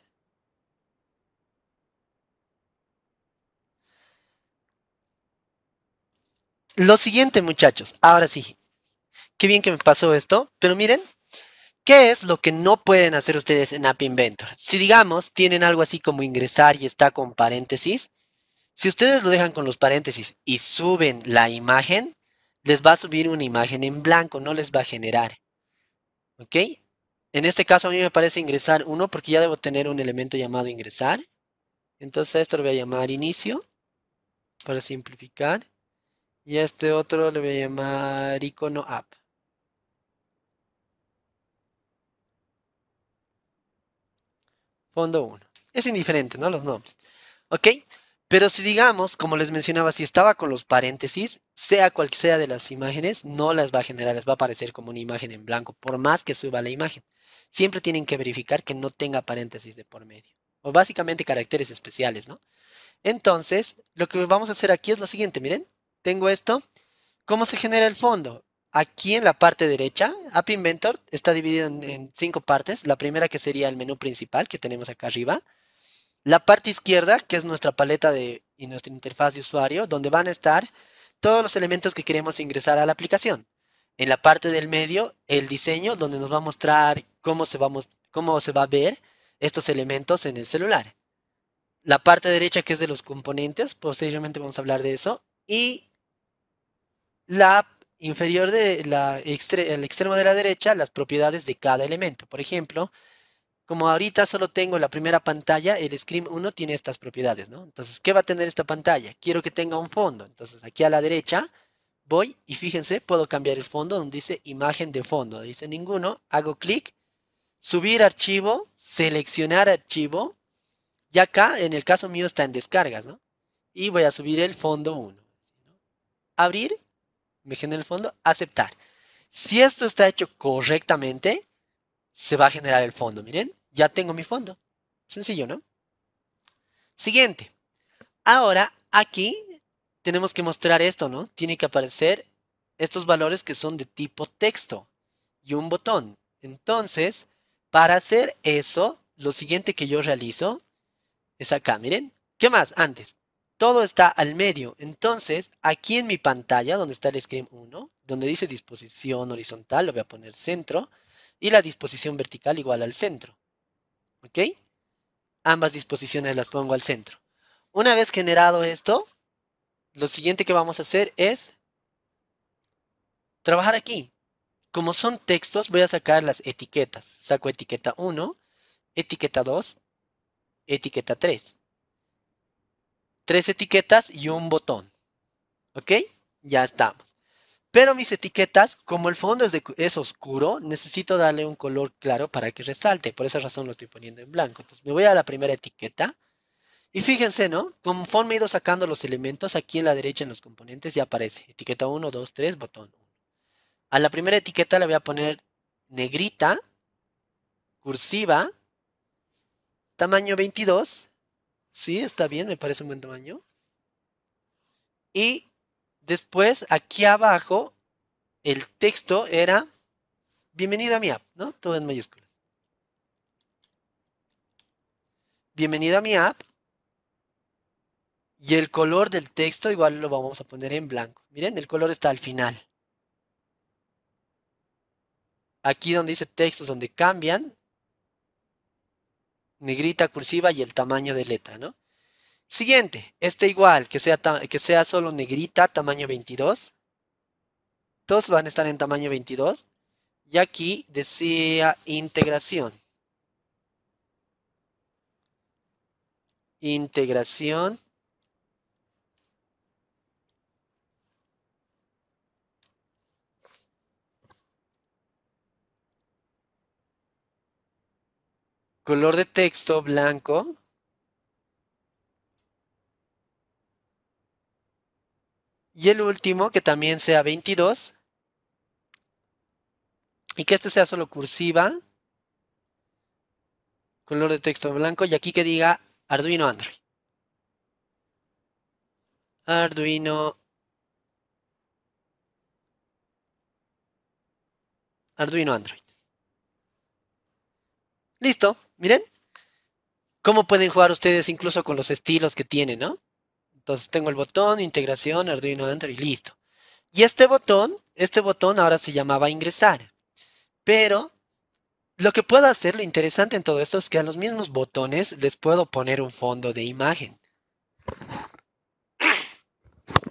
Lo siguiente, muchachos. Ahora sí. Qué bien que me pasó esto. Pero miren, ¿Qué es lo que no pueden hacer ustedes en App Inventor? Si digamos, tienen algo así como ingresar y está con paréntesis, si ustedes lo dejan con los paréntesis y suben la imagen, les va a subir una imagen en blanco, no les va a generar. ¿Ok? En este caso a mí me parece ingresar 1 porque ya debo tener un elemento llamado ingresar. Entonces esto lo voy a llamar inicio para simplificar. Y a este otro le voy a llamar icono app. Fondo 1. Es indiferente, ¿no? Los nombres. ¿Ok? Pero si digamos, como les mencionaba, si estaba con los paréntesis, sea cual sea de las imágenes, no las va a generar, les va a aparecer como una imagen en blanco, por más que suba la imagen. Siempre tienen que verificar que no tenga paréntesis de por medio, o básicamente caracteres especiales, ¿no? Entonces, lo que vamos a hacer aquí es lo siguiente, miren, tengo esto. ¿Cómo se genera el fondo? Aquí en la parte derecha, App Inventor está dividido en, en cinco partes. La primera que sería el menú principal que tenemos acá arriba. La parte izquierda, que es nuestra paleta de, y nuestra interfaz de usuario, donde van a estar todos los elementos que queremos ingresar a la aplicación. En la parte del medio, el diseño, donde nos va a mostrar cómo se va, cómo se va a ver estos elementos en el celular. La parte derecha, que es de los componentes, posteriormente vamos a hablar de eso. Y la inferior de la el extremo de la derecha, las propiedades de cada elemento. Por ejemplo, como ahorita solo tengo la primera pantalla, el Scream 1 tiene estas propiedades, ¿no? Entonces, ¿qué va a tener esta pantalla? Quiero que tenga un fondo. Entonces, aquí a la derecha voy y fíjense, puedo cambiar el fondo donde dice imagen de fondo. Dice ninguno, hago clic, subir archivo, seleccionar archivo. Y acá, en el caso mío, está en descargas, ¿no? Y voy a subir el fondo 1. Abrir, me genera el fondo, aceptar. Si esto está hecho correctamente, se va a generar el fondo, miren ya tengo mi fondo. Sencillo, ¿no? Siguiente. Ahora aquí tenemos que mostrar esto, ¿no? Tiene que aparecer estos valores que son de tipo texto y un botón. Entonces, para hacer eso, lo siguiente que yo realizo es acá, miren. ¿Qué más? Antes, todo está al medio. Entonces, aquí en mi pantalla, donde está el screen 1, donde dice disposición horizontal, lo voy a poner centro, y la disposición vertical igual al centro. ¿Ok? Ambas disposiciones las pongo al centro. Una vez generado esto, lo siguiente que vamos a hacer es trabajar aquí. Como son textos, voy a sacar las etiquetas. Saco etiqueta 1, etiqueta 2, etiqueta 3. Tres etiquetas y un botón. ¿Ok? Ya estamos. Pero mis etiquetas, como el fondo es, oscuro, necesito darle un color claro para que resalte. Por esa razón lo estoy poniendo en blanco. Entonces me voy a la primera etiqueta. Y fíjense, ¿no? Conforme he ido sacando los elementos, aquí en la derecha en los componentes ya aparece. Etiqueta 1, 2, 3, botón 1. A la primera etiqueta le voy a poner negrita, cursiva, tamaño 22. Sí, está bien, me parece un buen tamaño. Y Después, aquí abajo, el texto era bienvenido a mi app, ¿no? Todo en mayúsculas. Bienvenido a mi app. Y el color del texto igual lo vamos a poner en blanco. Miren, el color está al final. Aquí donde dice textos, donde cambian, negrita, cursiva y el tamaño de letra, ¿no? Siguiente, este igual, que sea, que sea solo negrita, tamaño 22. Todos van a estar en tamaño 22. Y aquí decía integración. Integración. Color de texto blanco. Y el último, que también sea 22. Y que este sea solo cursiva. Color de texto blanco. Y aquí que diga Arduino Android. Arduino. Arduino Android. Listo. Miren. Cómo pueden jugar ustedes incluso con los estilos que tienen, ¿no? Entonces tengo el botón, integración, Arduino dentro y listo. Y este botón, este botón ahora se llamaba ingresar. Pero lo que puedo hacer, lo interesante en todo esto es que a los mismos botones les puedo poner un fondo de imagen.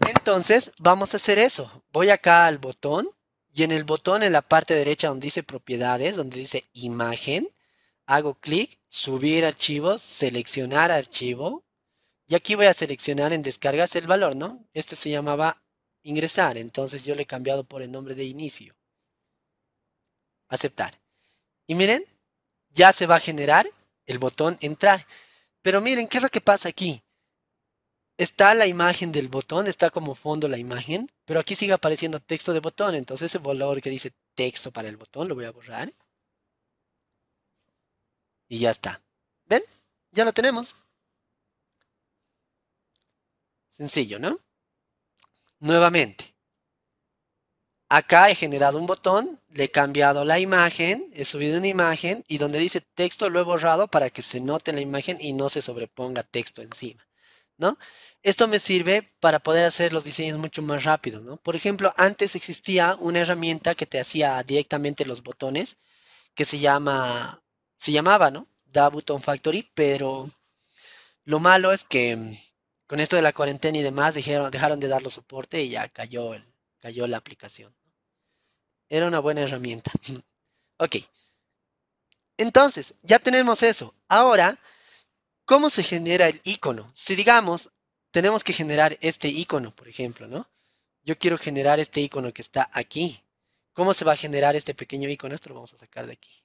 Entonces vamos a hacer eso. Voy acá al botón y en el botón en la parte derecha donde dice propiedades, donde dice imagen, hago clic, subir archivos, seleccionar archivo, y aquí voy a seleccionar en descargas el valor, ¿no? Este se llamaba ingresar, entonces yo le he cambiado por el nombre de inicio. Aceptar. Y miren, ya se va a generar el botón entrar. Pero miren, ¿qué es lo que pasa aquí? Está la imagen del botón, está como fondo la imagen, pero aquí sigue apareciendo texto de botón, entonces ese valor que dice texto para el botón lo voy a borrar. Y ya está. ¿Ven? Ya lo tenemos. Sencillo, ¿no? Nuevamente. Acá he generado un botón, le he cambiado la imagen, he subido una imagen y donde dice texto lo he borrado para que se note la imagen y no se sobreponga texto encima, ¿no? Esto me sirve para poder hacer los diseños mucho más rápido, ¿no? Por ejemplo, antes existía una herramienta que te hacía directamente los botones que se llama, se llamaba, ¿no? Da Button Factory, pero lo malo es que con esto de la cuarentena y demás, dejaron, dejaron de darlo soporte y ya cayó, el, cayó la aplicación. Era una buena herramienta. ok. Entonces, ya tenemos eso. Ahora, ¿cómo se genera el icono? Si digamos, tenemos que generar este icono, por ejemplo, ¿no? Yo quiero generar este icono que está aquí. ¿Cómo se va a generar este pequeño icono? Esto lo vamos a sacar de aquí.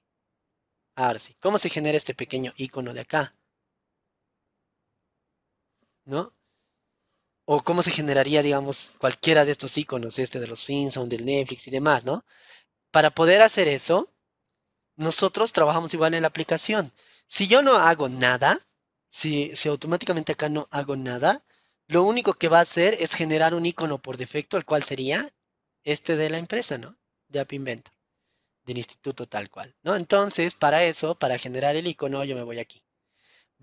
Ahora sí, ¿cómo se genera este pequeño icono de acá? ¿no? O cómo se generaría, digamos, cualquiera de estos iconos, este de los Simpsons, del Netflix y demás, ¿no? Para poder hacer eso, nosotros trabajamos igual en la aplicación. Si yo no hago nada, si, si automáticamente acá no hago nada, lo único que va a hacer es generar un icono por defecto, el cual sería este de la empresa, ¿no? De App Inventor, del instituto tal cual, ¿no? Entonces, para eso, para generar el icono, yo me voy aquí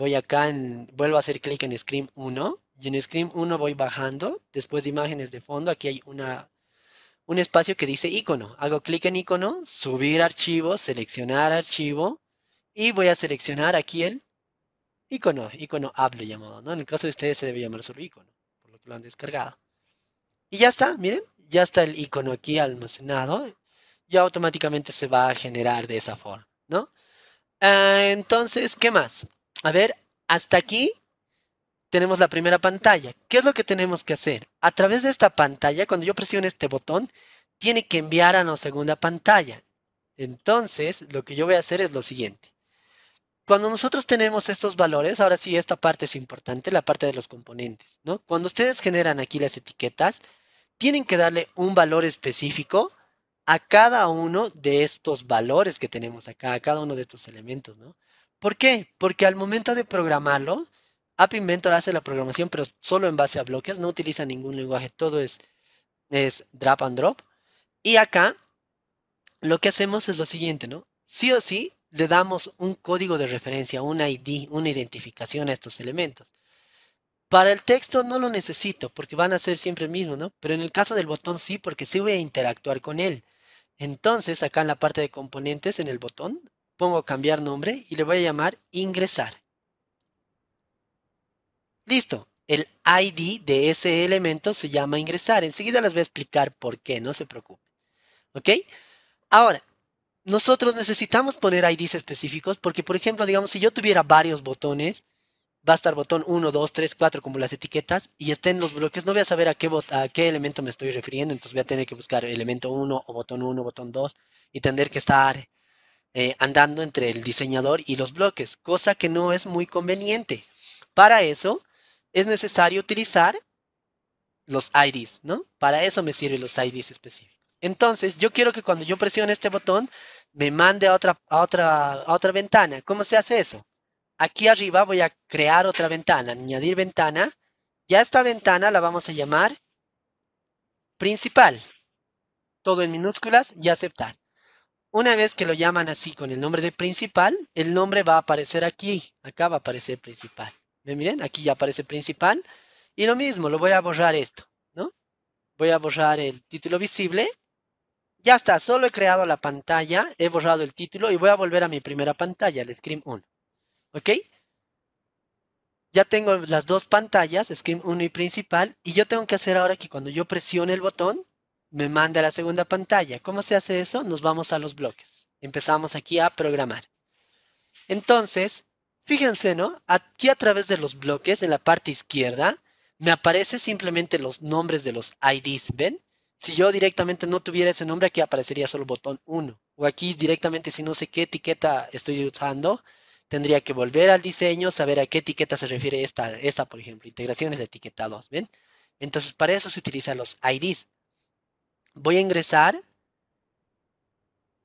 voy acá, en, vuelvo a hacer clic en Scream 1 y en Scream 1 voy bajando, después de imágenes de fondo, aquí hay una, un espacio que dice icono. Hago clic en icono, subir archivo, seleccionar archivo y voy a seleccionar aquí el icono, icono app llamado, ¿no? En el caso de ustedes se debe llamar solo icono, por lo que lo han descargado. Y ya está, miren, ya está el icono aquí almacenado, ya automáticamente se va a generar de esa forma, ¿no? Ah, entonces, ¿qué más? A ver, hasta aquí tenemos la primera pantalla. ¿Qué es lo que tenemos que hacer? A través de esta pantalla, cuando yo presione este botón, tiene que enviar a la segunda pantalla. Entonces, lo que yo voy a hacer es lo siguiente. Cuando nosotros tenemos estos valores, ahora sí, esta parte es importante, la parte de los componentes, ¿no? Cuando ustedes generan aquí las etiquetas, tienen que darle un valor específico a cada uno de estos valores que tenemos acá, a cada uno de estos elementos, ¿no? ¿Por qué? Porque al momento de programarlo, App Inventor hace la programación, pero solo en base a bloques, no utiliza ningún lenguaje, todo es, es drag and drop. Y acá lo que hacemos es lo siguiente, ¿no? Sí o sí le damos un código de referencia, un ID, una identificación a estos elementos. Para el texto no lo necesito porque van a ser siempre el mismo, ¿no? Pero en el caso del botón sí, porque sí voy a interactuar con él. Entonces, acá en la parte de componentes, en el botón, pongo cambiar nombre y le voy a llamar ingresar. Listo. El ID de ese elemento se llama ingresar. Enseguida les voy a explicar por qué, no se preocupen. ¿Ok? Ahora, nosotros necesitamos poner IDs específicos porque, por ejemplo, digamos, si yo tuviera varios botones, va a estar botón 1, 2, 3, 4 como las etiquetas y estén los bloques, no voy a saber a qué, a qué elemento me estoy refiriendo, entonces voy a tener que buscar elemento 1 o botón 1, botón 2 y tener que estar eh, andando entre el diseñador y los bloques, cosa que no es muy conveniente. Para eso es necesario utilizar los IDs, ¿no? Para eso me sirven los IDs específicos. Entonces, yo quiero que cuando yo presione este botón, me mande a otra, a otra, a otra ventana. ¿Cómo se hace eso? Aquí arriba voy a crear otra ventana, añadir ventana. Ya esta ventana la vamos a llamar principal. Todo en minúsculas y aceptar. Una vez que lo llaman así con el nombre de principal, el nombre va a aparecer aquí. Acá va a aparecer principal. ¿Me miren? Aquí ya aparece principal. Y lo mismo, lo voy a borrar esto, ¿no? Voy a borrar el título visible. Ya está, solo he creado la pantalla, he borrado el título y voy a volver a mi primera pantalla, el screen 1. ¿Ok? Ya tengo las dos pantallas, screen 1 y principal, y yo tengo que hacer ahora que cuando yo presione el botón, me manda a la segunda pantalla. ¿Cómo se hace eso? Nos vamos a los bloques. Empezamos aquí a programar. Entonces, fíjense, ¿no? Aquí a través de los bloques, en la parte izquierda, me aparece simplemente los nombres de los IDs, ¿ven? Si yo directamente no tuviera ese nombre, aquí aparecería solo botón 1. O aquí directamente, si no sé qué etiqueta estoy usando, tendría que volver al diseño, saber a qué etiqueta se refiere esta, esta por ejemplo, integraciones de etiqueta 2, ¿ven? Entonces, para eso se utilizan los IDs. Voy a ingresar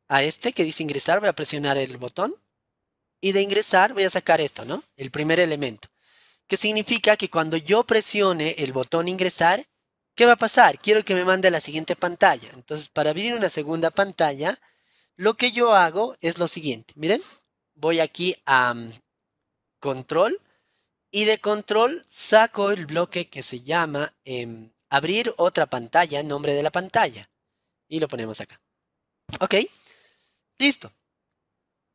a este que dice ingresar, voy a presionar el botón. Y de ingresar voy a sacar esto, ¿no? El primer elemento. Que significa que cuando yo presione el botón ingresar, ¿qué va a pasar? Quiero que me mande la siguiente pantalla. Entonces, para abrir una segunda pantalla, lo que yo hago es lo siguiente. Miren, voy aquí a um, control y de control saco el bloque que se llama em, abrir otra pantalla, nombre de la pantalla. Y lo ponemos acá. Ok, listo.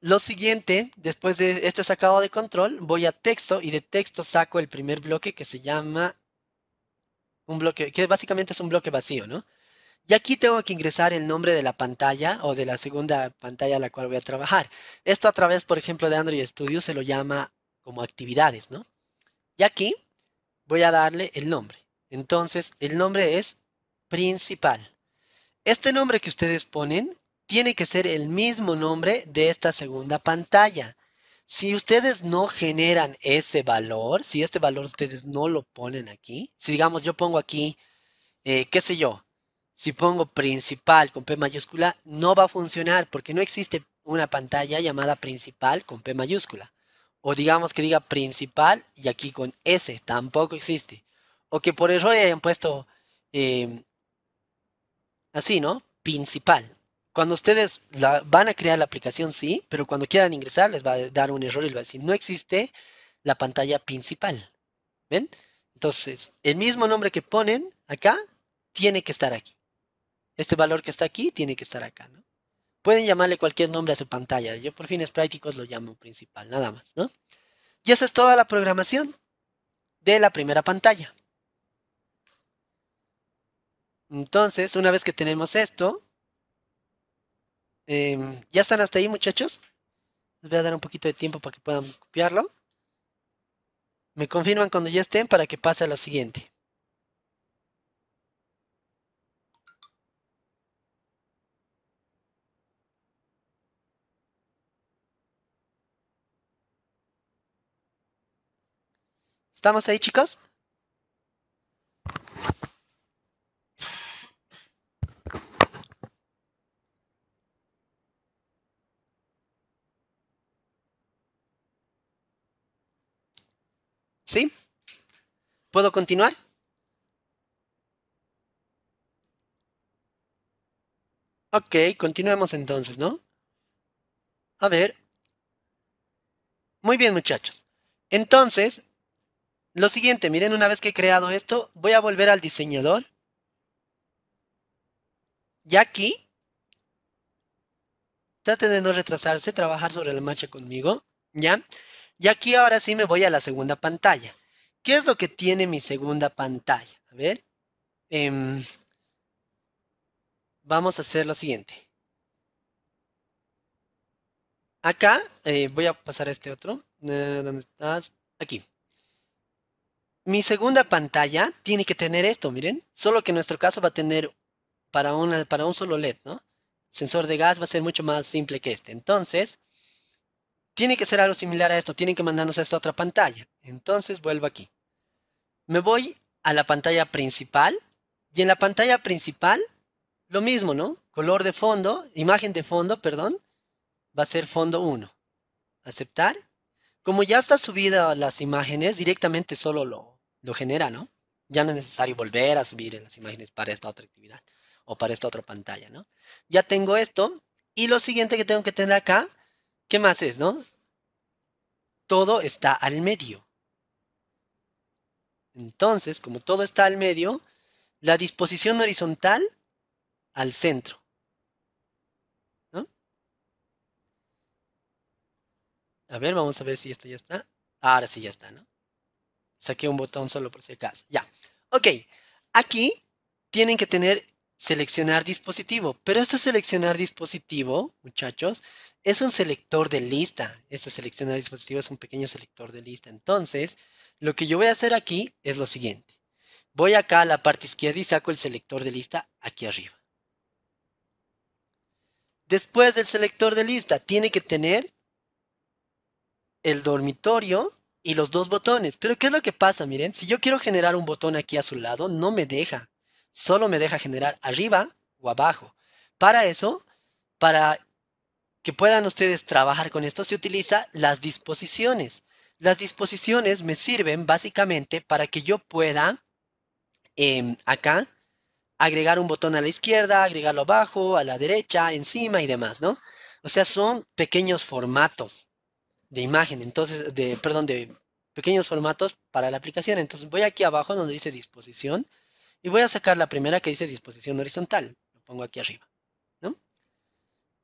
Lo siguiente, después de este sacado de control, voy a texto y de texto saco el primer bloque que se llama un bloque, que básicamente es un bloque vacío, ¿no? Y aquí tengo que ingresar el nombre de la pantalla o de la segunda pantalla a la cual voy a trabajar. Esto a través, por ejemplo, de Android Studio se lo llama como actividades, ¿no? Y aquí voy a darle el nombre. Entonces, el nombre es principal. Este nombre que ustedes ponen tiene que ser el mismo nombre de esta segunda pantalla. Si ustedes no generan ese valor, si este valor ustedes no lo ponen aquí, si digamos yo pongo aquí, eh, qué sé yo, si pongo principal con P mayúscula, no va a funcionar porque no existe una pantalla llamada principal con P mayúscula. O digamos que diga principal y aquí con S, tampoco existe. O que por error hayan puesto em, así, ¿no? Principal. Cuando ustedes van a crear la aplicación, sí, pero cuando quieran ingresar les va a dar un error y les va a decir, no existe la pantalla principal. ¿Ven? Entonces, el mismo nombre que ponen acá tiene que estar aquí. Este valor que está aquí tiene que estar acá, ¿no? Pueden llamarle cualquier nombre a su pantalla. Yo por fines prácticos lo llamo principal, nada más, ¿no? Y esa es toda la programación de la primera pantalla. Entonces, una vez que tenemos esto, em, ¿ya están hasta ahí muchachos? Les voy a dar un poquito de tiempo para que puedan copiarlo. Me confirman cuando ya estén para que pase a lo siguiente. ¿Estamos ahí chicos? ¿Puedo continuar? Ok, continuemos entonces, ¿no? A ver. Muy bien, muchachos. Entonces, lo siguiente, miren, una vez que he creado esto, voy a volver al diseñador. Y aquí, Traten de no retrasarse, trabajar sobre la marcha conmigo, ¿ya? Y aquí ahora sí me voy a la segunda pantalla. ¿Qué es lo que tiene mi segunda pantalla? A ver. Em, vamos a hacer lo siguiente. Acá, eh, voy a pasar este otro. ¿Dónde estás? Aquí. Mi segunda pantalla tiene que tener esto, miren. Solo que en nuestro caso va a tener para, una, para un solo LED, ¿no? sensor de gas va a ser mucho más simple que este. Entonces, tiene que ser algo similar a esto, tienen que mandarnos a esta otra pantalla. Entonces vuelvo aquí. Me voy a la pantalla principal y en la pantalla principal lo mismo, ¿no? Color de fondo, imagen de fondo, perdón, va a ser fondo 1. Aceptar. Como ya está subida las imágenes, directamente solo lo, lo genera, ¿no? Ya no es necesario volver a subir las imágenes para esta otra actividad o para esta otra pantalla, ¿no? Ya tengo esto y lo siguiente que tengo que tener acá ¿Qué más es, no? Todo está al medio. Entonces, como todo está al medio, la disposición horizontal al centro. ¿no? A ver, vamos a ver si esto ya está. Ahora sí ya está, ¿no? Saqué un botón solo por si acaso. Ya. Ok. Aquí tienen que tener seleccionar dispositivo. Pero este seleccionar dispositivo, muchachos, es un selector de lista. Esta selección de dispositivos es un pequeño selector de lista. Entonces, lo que yo voy a hacer aquí es lo siguiente. Voy acá a la parte izquierda y saco el selector de lista aquí arriba. Después del selector de lista tiene que tener el dormitorio y los dos botones. Pero ¿qué es lo que pasa? Miren, si yo quiero generar un botón aquí a su lado, no me deja. Solo me deja generar arriba o abajo. Para eso, para que puedan ustedes trabajar con esto, se utiliza las disposiciones. Las disposiciones me sirven básicamente para que yo pueda em, acá agregar un botón a la izquierda, agregarlo abajo, a la derecha, encima y demás, ¿no? O sea, son pequeños formatos de imagen, entonces, de, perdón, de pequeños formatos para la aplicación. Entonces voy aquí abajo donde dice disposición y voy a sacar la primera que dice disposición horizontal. Lo pongo aquí arriba.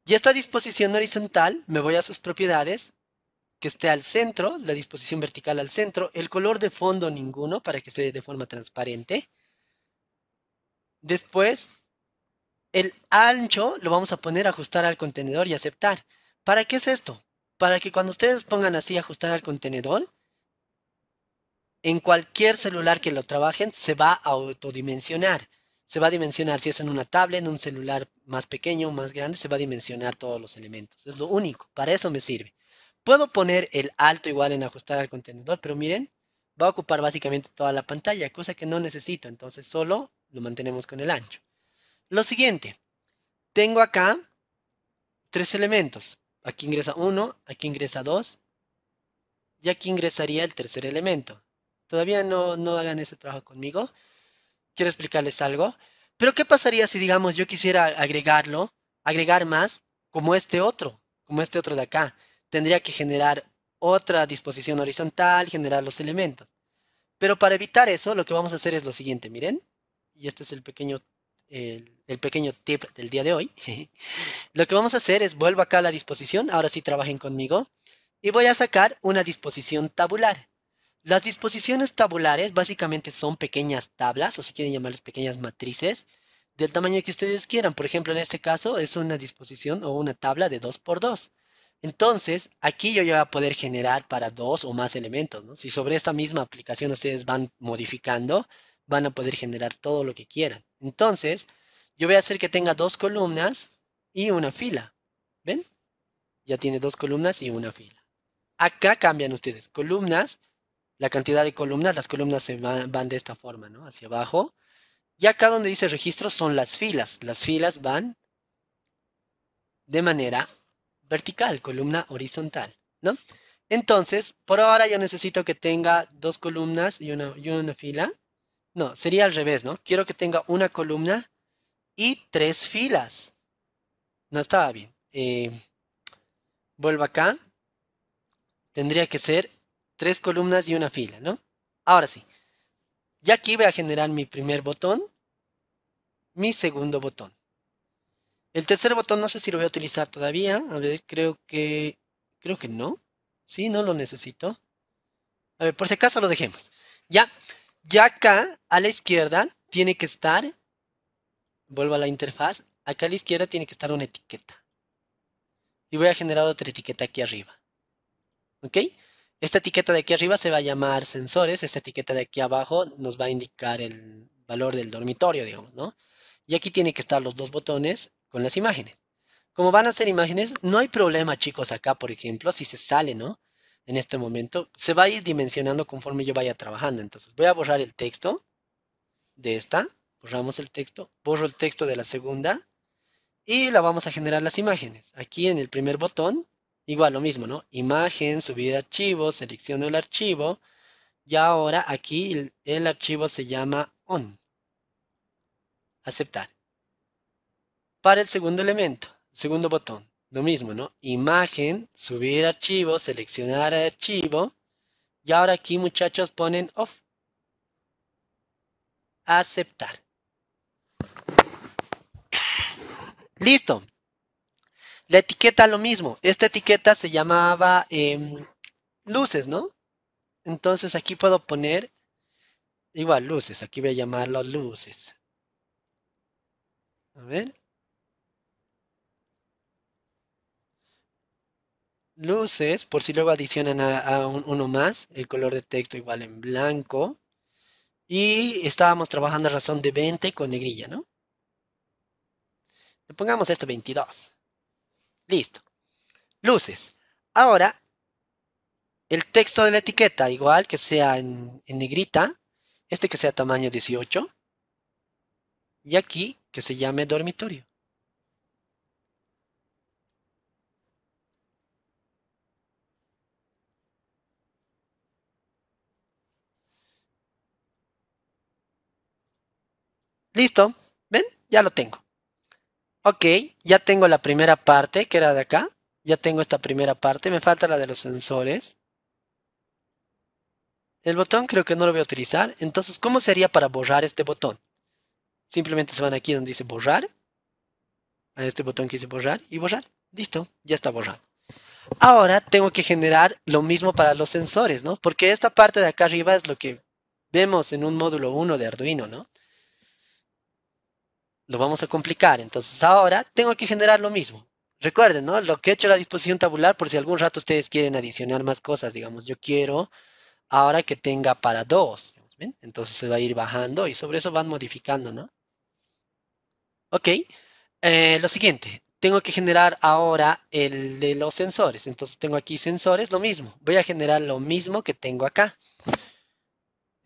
Y esta disposición horizontal, me voy a sus propiedades, que esté al centro, la disposición vertical al centro, el color de fondo ninguno para que esté de forma transparente. Después, el ancho lo vamos a poner ajustar al contenedor y aceptar. ¿Para qué es esto? Para que cuando ustedes pongan así ajustar al contenedor, en cualquier celular que lo trabajen se va a autodimensionar se va a dimensionar, si es en una tablet, en un celular más pequeño, más grande, se va a dimensionar todos los elementos. Es lo único, para eso me sirve. Puedo poner el alto igual en ajustar al contenedor, pero miren, va a ocupar básicamente toda la pantalla, cosa que no necesito, entonces solo lo mantenemos con el ancho. Lo siguiente, tengo acá tres elementos. Aquí ingresa uno, aquí ingresa dos y aquí ingresaría el tercer elemento. Todavía no, no hagan ese trabajo conmigo quiero explicarles algo. Pero ¿qué pasaría si, digamos, yo quisiera agregarlo, agregar más, como este otro, como este otro de acá? Tendría que generar otra disposición horizontal, generar los elementos. Pero para evitar eso, lo que vamos a hacer es lo siguiente, miren. Y este es el pequeño, el, pequeño tip del día de hoy. lo que vamos a hacer es, vuelvo acá a la disposición, ahora sí trabajen conmigo. Y voy a sacar una disposición tabular. Las disposiciones tabulares básicamente son pequeñas tablas, o si quieren llamarlas pequeñas matrices, del tamaño que ustedes quieran. Por ejemplo, en este caso es una disposición o una tabla de 2 x 2. Entonces, aquí yo ya voy a poder generar para dos o más elementos. Si sobre esta misma aplicación ustedes van modificando, van a poder generar todo lo que quieran. Entonces, yo voy a hacer que tenga dos columnas y una fila. ¿Ven? Ya tiene dos columnas y una fila. Acá cambian ustedes. Columnas la cantidad de columnas, las columnas se van, de esta forma, ¿no? Hacia abajo. Y acá donde dice registro son las filas. Las filas van de manera vertical, columna horizontal, ¿no? Entonces, por ahora yo necesito que tenga dos columnas y una, y una fila. No, sería al revés, ¿no? Quiero que tenga una columna y tres filas. No estaba bien. Eh, vuelvo acá. Tendría que ser tres columnas y una fila, ¿no? Ahora sí, ya aquí voy a generar mi primer botón, mi segundo botón. El tercer botón no sé si lo voy a utilizar todavía, a ver, creo que, creo que no, sí, no lo necesito. A ver, por si acaso lo dejemos. Ya, ya acá a la izquierda tiene que estar, vuelvo a la interfaz, acá a la izquierda tiene que estar una etiqueta. Y voy a generar otra etiqueta aquí arriba. ¿Ok? Esta etiqueta de aquí arriba se va a llamar sensores, esta etiqueta de aquí abajo nos va a indicar el valor del dormitorio, digamos, ¿no? Y aquí tienen que estar los dos botones con las imágenes. Como van a ser imágenes, no hay problema, chicos, acá, por ejemplo, si se sale, ¿no? En este momento, se va a ir dimensionando conforme yo vaya trabajando. Entonces, voy a borrar el texto de esta, borramos el texto, borro el texto de la segunda y la vamos a generar las imágenes. Aquí en el primer botón Igual lo mismo, ¿no? Imagen, subir archivo, selecciono el archivo. Y ahora aquí el, archivo se llama on. Aceptar. Para el segundo elemento, segundo botón, lo mismo, ¿no? Imagen, subir archivo, seleccionar archivo. Y ahora aquí muchachos ponen off. Aceptar. Listo. La etiqueta lo mismo. Esta etiqueta se llamaba em, luces, ¿no? Entonces aquí puedo poner igual luces. Aquí voy a llamarlo luces. A ver. Luces, por si luego adicionan a, uno más, el color de texto igual en blanco. Y estábamos trabajando a razón de 20 con negrilla, ¿no? Le pongamos esto 22. Listo. Luces. Ahora, el texto de la etiqueta, igual que sea en, negrita, este que sea tamaño 18, y aquí que se llame dormitorio. Listo, ¿ven? Ya lo tengo. Ok, ya tengo la primera parte, que era de acá. Ya tengo esta primera parte. Me falta la de los sensores. El botón creo que no lo voy a utilizar. Entonces, ¿cómo sería para borrar este botón? Simplemente se van aquí donde dice borrar. A este botón que dice borrar y borrar. Listo, ya está borrado. Ahora tengo que generar lo mismo para los sensores, ¿no? Porque esta parte de acá arriba es lo que vemos en un módulo 1 de Arduino, ¿no? lo vamos a complicar. Entonces ahora tengo que generar lo mismo. Recuerden, ¿no? Lo que he hecho la disposición tabular, por si algún rato ustedes quieren adicionar más cosas, digamos, yo quiero ahora que tenga para dos. Entonces se va a ir bajando y sobre eso van modificando, ¿no? Ok. Eh, lo siguiente, tengo que generar ahora el de los sensores. Entonces tengo aquí sensores, lo mismo. Voy a generar lo mismo que tengo acá.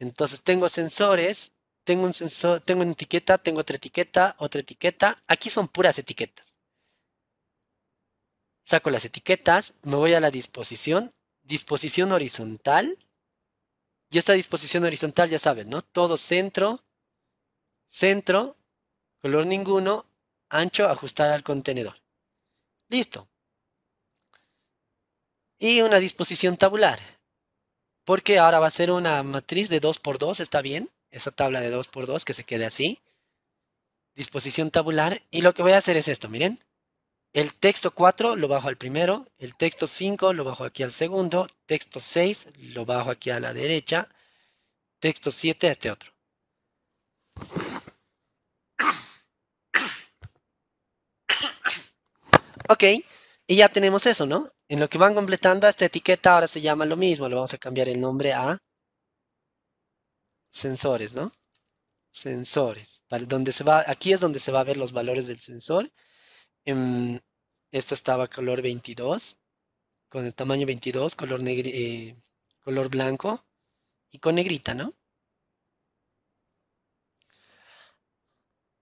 Entonces tengo sensores tengo un sensor, tengo una etiqueta, tengo otra etiqueta, otra etiqueta. Aquí son puras etiquetas. Saco las etiquetas, me voy a la disposición, disposición horizontal. Y esta disposición horizontal, ya saben, ¿no? Todo centro, centro, color ninguno, ancho, ajustar al contenedor. Listo. Y una disposición tabular. Porque ahora va a ser una matriz de 2x2, ¿está bien? esa tabla de 2x2 que se quede así. Disposición tabular. Y lo que voy a hacer es esto, miren. El texto 4 lo bajo al primero, el texto 5 lo bajo aquí al segundo, texto 6 lo bajo aquí a la derecha, texto 7 a este otro. Ok, y ya tenemos eso, ¿no? En lo que van completando esta etiqueta ahora se llama lo mismo, Lo vamos a cambiar el nombre a sensores, ¿no? Sensores. donde se va, aquí es donde se va a ver los valores del sensor. Em, esto estaba color 22, con el tamaño 22, color, negro, eh, color blanco y con negrita, ¿no?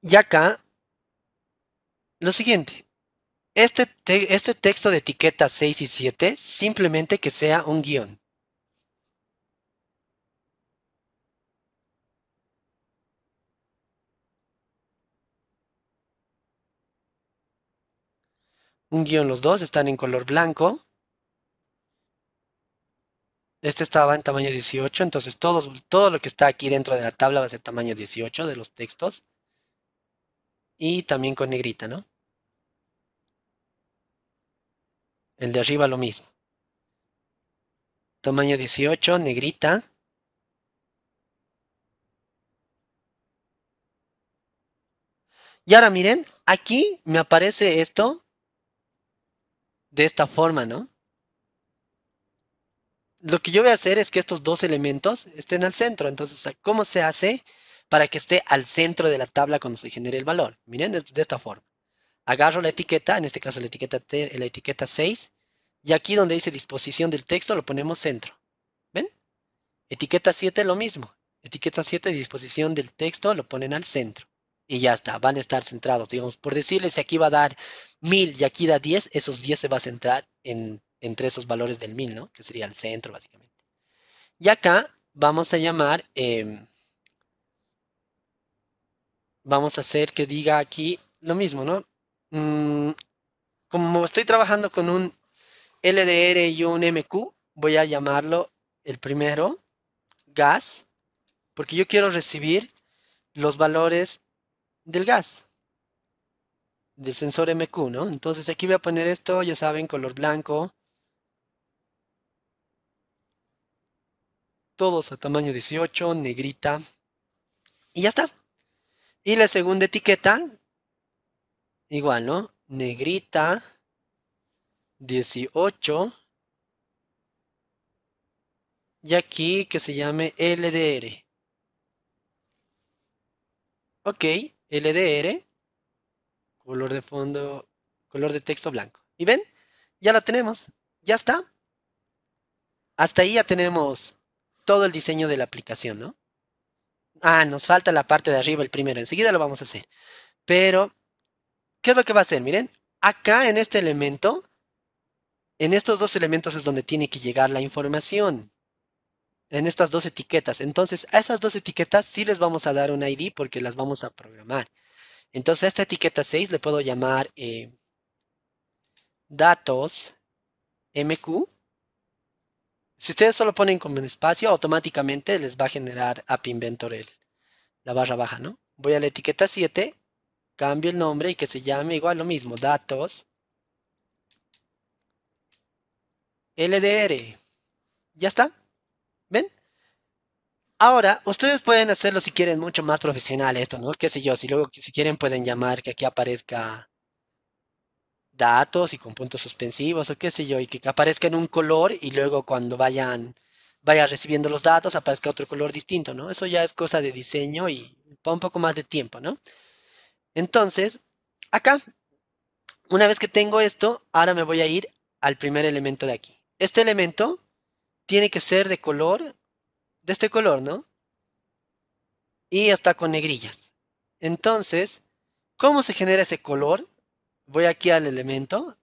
Y acá, lo siguiente. Este, este texto de etiqueta 6 y 7, simplemente que sea un guión. un guión los dos, están en color blanco. Este estaba en tamaño 18, entonces todo, todo lo que está aquí dentro de la tabla va a ser tamaño 18 de los textos. Y también con negrita, ¿no? El de arriba lo mismo. Tamaño 18, negrita. Y ahora miren, aquí me aparece esto de esta forma, ¿no? Lo que yo voy a hacer es que estos dos elementos estén al centro. Entonces, ¿cómo se hace para que esté al centro de la tabla cuando se genere el valor? Miren, de, esta forma. Agarro la etiqueta, en este caso la etiqueta, la etiqueta 6, y aquí donde dice disposición del texto lo ponemos centro. ¿Ven? Etiqueta 7 lo mismo. Etiqueta 7, disposición del texto, lo ponen al centro. Y ya está, van a estar centrados. Digamos, por decirles, si aquí va a dar 1000 y aquí da 10, esos 10 se va a centrar en, entre esos valores del 1000, ¿no? Que sería el centro, básicamente. Y acá vamos a llamar, em, vamos a hacer que diga aquí lo mismo, ¿no? Mm, como estoy trabajando con un LDR y un MQ, voy a llamarlo el primero, gas, porque yo quiero recibir los valores del gas del sensor MQ, ¿no? Entonces aquí voy a poner esto, ya saben, color blanco. Todos a tamaño 18, negrita. Y ya está. Y la segunda etiqueta, igual, ¿no? Negrita, 18. Y aquí que se llame LDR. Ok, LDR color de fondo, color de texto blanco. ¿Y ven? Ya la tenemos, ya está. Hasta ahí ya tenemos todo el diseño de la aplicación, ¿no? Ah, nos falta la parte de arriba, el primero. Enseguida lo vamos a hacer. Pero, ¿qué es lo que va a hacer? Miren, acá en este elemento, en estos dos elementos es donde tiene que llegar la información. En estas dos etiquetas. Entonces, a esas dos etiquetas sí les vamos a dar un ID porque las vamos a programar. Entonces a esta etiqueta 6 le puedo llamar eh, datos MQ. Si ustedes solo ponen como espacio, automáticamente les va a generar App Inventor la barra baja, ¿no? Voy a la etiqueta 7, cambio el nombre y que se llame igual lo mismo, datos LDR. Ya está. Ahora, ustedes pueden hacerlo si quieren mucho más profesional esto, ¿no? Qué sé yo, si luego, si quieren pueden llamar que aquí aparezca datos y con puntos suspensivos o qué sé yo, y que aparezca en un color y luego cuando vayan, vaya recibiendo los datos aparezca otro color distinto, ¿no? Eso ya es cosa de diseño y para un poco más de tiempo, ¿no? Entonces, acá, una vez que tengo esto, ahora me voy a ir al primer elemento de aquí. Este elemento tiene que ser de color de este color, ¿no? Y está con negrillas. Entonces, ¿cómo se genera ese color? Voy aquí al elemento,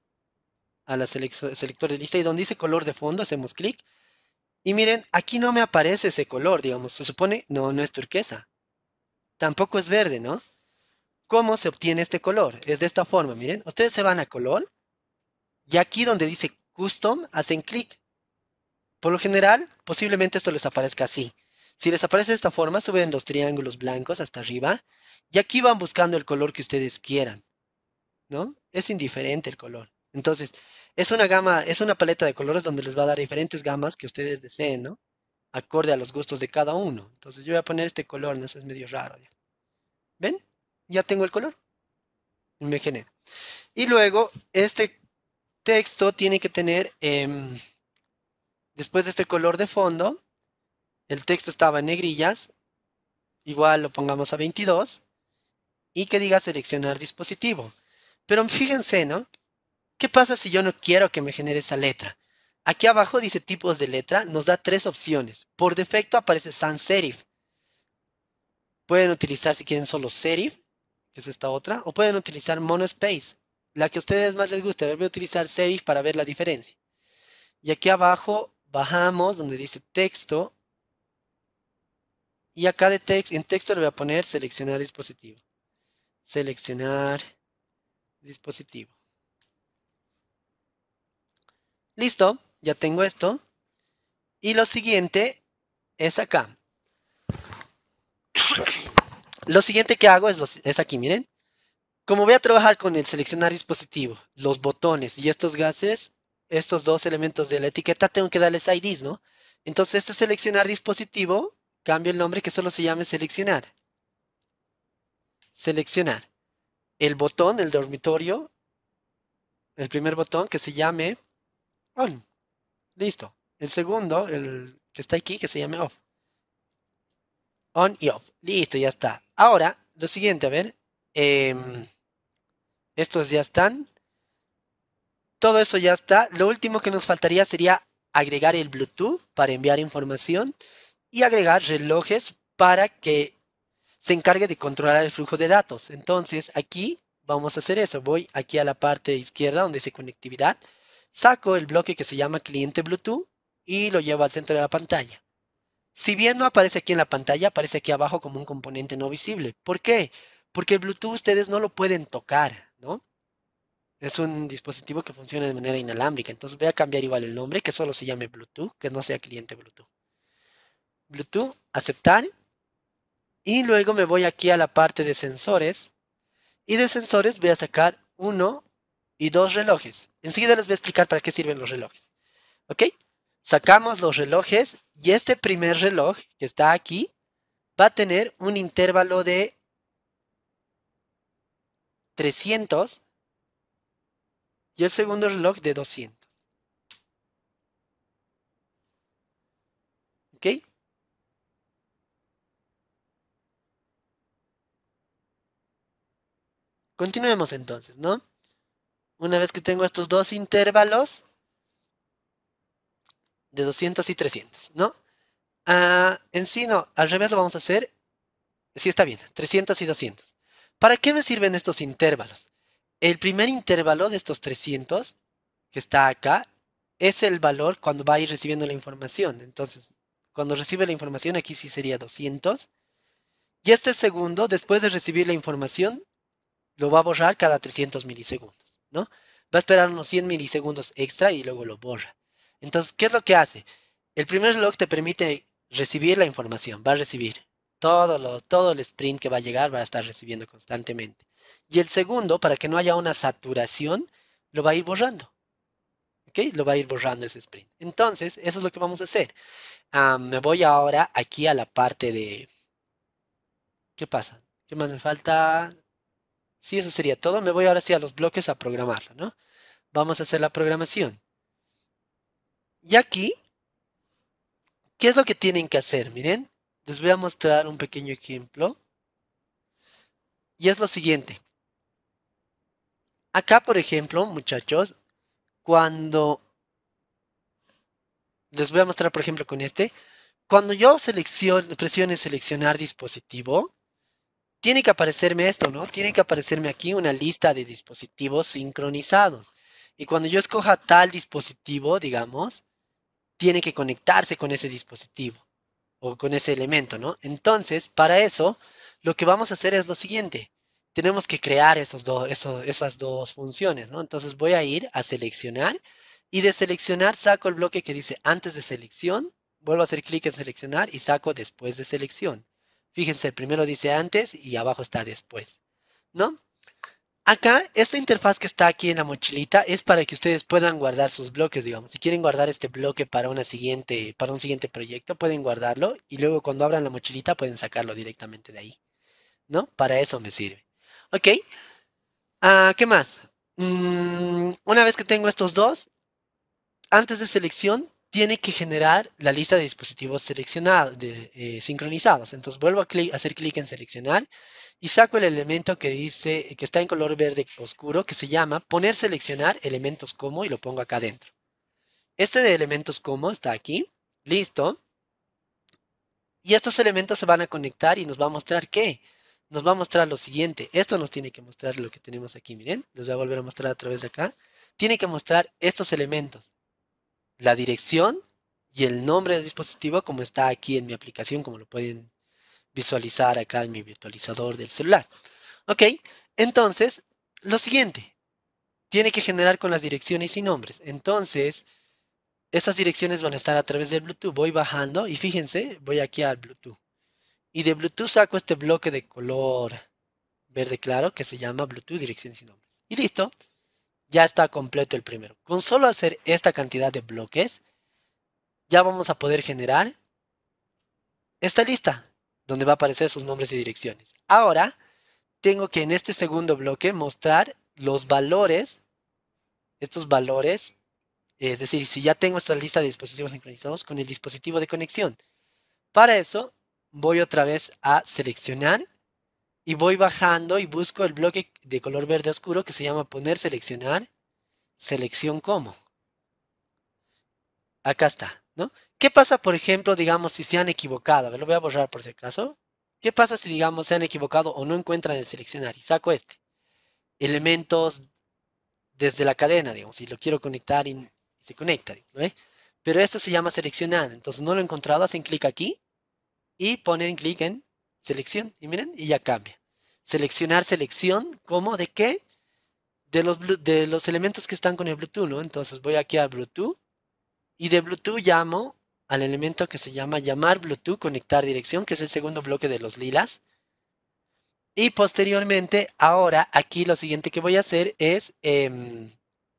a la selector de lista y donde dice color de fondo hacemos clic. Y miren, aquí no me aparece ese color, digamos, se supone, no, no es turquesa. Tampoco es verde, ¿no? ¿Cómo se obtiene este color? Es de esta forma, miren. Ustedes se van a color y aquí donde dice custom hacen clic por lo general, posiblemente esto les aparezca así. Si les aparece de esta forma, suben los triángulos blancos hasta arriba y aquí van buscando el color que ustedes quieran. ¿No? Es indiferente el color. Entonces, es una gama, es una paleta de colores donde les va a dar diferentes gamas que ustedes deseen, ¿no? Acorde a los gustos de cada uno. Entonces, yo voy a poner este color, no eso es medio raro. Ya. ¿Ven? Ya tengo el color. Me genera. Y luego, este texto tiene que tener em, Después de este color de fondo, el texto estaba en negrillas, igual lo pongamos a 22, y que diga seleccionar dispositivo. Pero fíjense, ¿no? ¿Qué pasa si yo no quiero que me genere esa letra? Aquí abajo dice tipos de letra, nos da tres opciones. Por defecto aparece sans serif. Pueden utilizar si quieren solo serif, que es esta otra, o pueden utilizar monospace, la que a ustedes más les guste. Voy a utilizar serif para ver la diferencia. Y aquí abajo Bajamos donde dice texto. Y acá de en texto le voy a poner seleccionar dispositivo. Seleccionar dispositivo. Listo, ya tengo esto. Y lo siguiente es acá. Lo siguiente que hago es, es aquí, miren. Como voy a trabajar con el seleccionar dispositivo, los botones y estos gases, estos dos elementos de la etiqueta, tengo que darles IDs, ¿no? Entonces, este seleccionar dispositivo, cambio el nombre que solo se llame seleccionar. Seleccionar. El botón del dormitorio, el primer botón que se llame on. Listo. El segundo, el que está aquí, que se llame off. On y off. Listo, ya está. Ahora, lo siguiente, a ver. Em, estos ya están todo eso ya está. Lo último que nos faltaría sería agregar el Bluetooth para enviar información y agregar relojes para que se encargue de controlar el flujo de datos. Entonces aquí vamos a hacer eso. Voy aquí a la parte izquierda donde dice conectividad. Saco el bloque que se llama cliente Bluetooth y lo llevo al centro de la pantalla. Si bien no aparece aquí en la pantalla, aparece aquí abajo como un componente no visible. ¿Por qué? Porque el Bluetooth ustedes no lo pueden tocar, ¿no? Es un dispositivo que funciona de manera inalámbrica. Entonces voy a cambiar igual el nombre, que solo se llame Bluetooth, que no sea cliente Bluetooth. Bluetooth, aceptar. Y luego me voy aquí a la parte de sensores. Y de sensores voy a sacar uno y dos relojes. Enseguida les voy a explicar para qué sirven los relojes. ¿Ok? Sacamos los relojes y este primer reloj que está aquí va a tener un intervalo de 300 y el segundo reloj de 200. ¿Ok? Continuemos entonces, ¿no? Una vez que tengo estos dos intervalos de 200 y 300, ¿no? Ah, en sí, no, al revés lo vamos a hacer. Sí, está bien, 300 y 200. ¿Para qué me sirven estos intervalos? El primer intervalo de estos 300, que está acá, es el valor cuando va a ir recibiendo la información. Entonces, cuando recibe la información, aquí sí sería 200. Y este segundo, después de recibir la información, lo va a borrar cada 300 milisegundos, ¿no? Va a esperar unos 100 milisegundos extra y luego lo borra. Entonces, ¿qué es lo que hace? El primer log te permite recibir la información, va a recibir todo, todo el sprint que va a llegar, va a estar recibiendo constantemente. Y el segundo, para que no haya una saturación, lo va a ir borrando. ¿Ok? Lo va a ir borrando ese sprint. Entonces, eso es lo que vamos a hacer. me voy ahora aquí a la parte de... ¿Qué pasa? ¿Qué más me falta? Sí, eso sería todo. Me voy ahora sí a los bloques a programarlo, ¿no? Vamos a hacer la programación. Y aquí, ¿qué es lo que tienen que hacer? Miren, les voy a mostrar un pequeño ejemplo. Y es lo siguiente. Acá, por ejemplo, muchachos, cuando... Les voy a mostrar, por ejemplo, con este. Cuando yo presione seleccionar dispositivo, tiene que aparecerme esto, ¿no? Tiene que aparecerme aquí una lista de dispositivos sincronizados. Y cuando yo escoja tal dispositivo, digamos, tiene que conectarse con ese dispositivo o con ese elemento, ¿no? Entonces, para eso, lo que vamos a hacer es lo siguiente. Tenemos que crear esos esas dos funciones, Entonces voy a ir a seleccionar y de seleccionar saco el bloque que dice antes de selección, vuelvo a hacer clic en seleccionar y saco después de selección. Fíjense, primero dice antes y abajo está después, ¿no? Acá, esta interfaz que está aquí en la mochilita es para que ustedes puedan guardar sus bloques, digamos. Si quieren guardar este bloque para, una siguiente, para un siguiente proyecto, pueden guardarlo y luego cuando abran la mochilita pueden sacarlo directamente de ahí. ¿no? Para eso me sirve. ¿Ok? Ah, ¿Qué más? Mm, una vez que tengo estos dos, antes de selección tiene que generar la lista de dispositivos seleccionados, de, eh, sincronizados. Entonces vuelvo a hacer clic en seleccionar y saco el elemento que dice, que está en color verde oscuro, que se llama poner seleccionar elementos como y lo pongo acá adentro. Este de elementos como está aquí. Listo. Y estos elementos se van a conectar y nos va a mostrar que nos va a mostrar lo siguiente. Esto nos tiene que mostrar lo que tenemos aquí, miren. Les voy a volver a mostrar a través de acá. Tiene que mostrar estos elementos. La dirección y el nombre del dispositivo como está aquí en mi aplicación, como lo pueden visualizar acá en mi virtualizador del celular. Ok, entonces, lo siguiente. Tiene que generar con las direcciones y nombres. Entonces, estas direcciones van a estar a través del Bluetooth. Voy bajando y fíjense, voy aquí al Bluetooth. Y de Bluetooth saco este bloque de color verde claro que se llama Bluetooth direcciones y nombres. Y listo, ya está completo el primero. Con solo hacer esta cantidad de bloques, ya vamos a poder generar esta lista donde va a aparecer sus nombres y direcciones. Ahora, tengo que en este segundo bloque mostrar los valores, estos valores, es decir, si ya tengo esta lista de dispositivos sincronizados con el dispositivo de conexión. Para eso, voy otra vez a seleccionar y voy bajando y busco el bloque de color verde oscuro que se llama poner seleccionar, selección como. Acá está, ¿no? ¿Qué pasa, por ejemplo, digamos, si se han equivocado? A lo voy a borrar por si acaso. ¿Qué pasa si, digamos, se han equivocado o no encuentran el seleccionar? Y saco este. Elementos desde la cadena, digamos, si lo quiero conectar y se conecta, ¿Eh? Pero esto se llama seleccionar, entonces no lo he encontrado, hacen clic aquí y ponen clic en selección. Y miren, y ya cambia. Seleccionar selección, ¿cómo? de qué? De los, de los elementos que están con el Bluetooth, ¿no? Entonces voy aquí a Bluetooth y de Bluetooth llamo al elemento que se llama llamar Bluetooth conectar dirección, que es el segundo bloque de los lilas. Y posteriormente, ahora aquí lo siguiente que voy a hacer es em,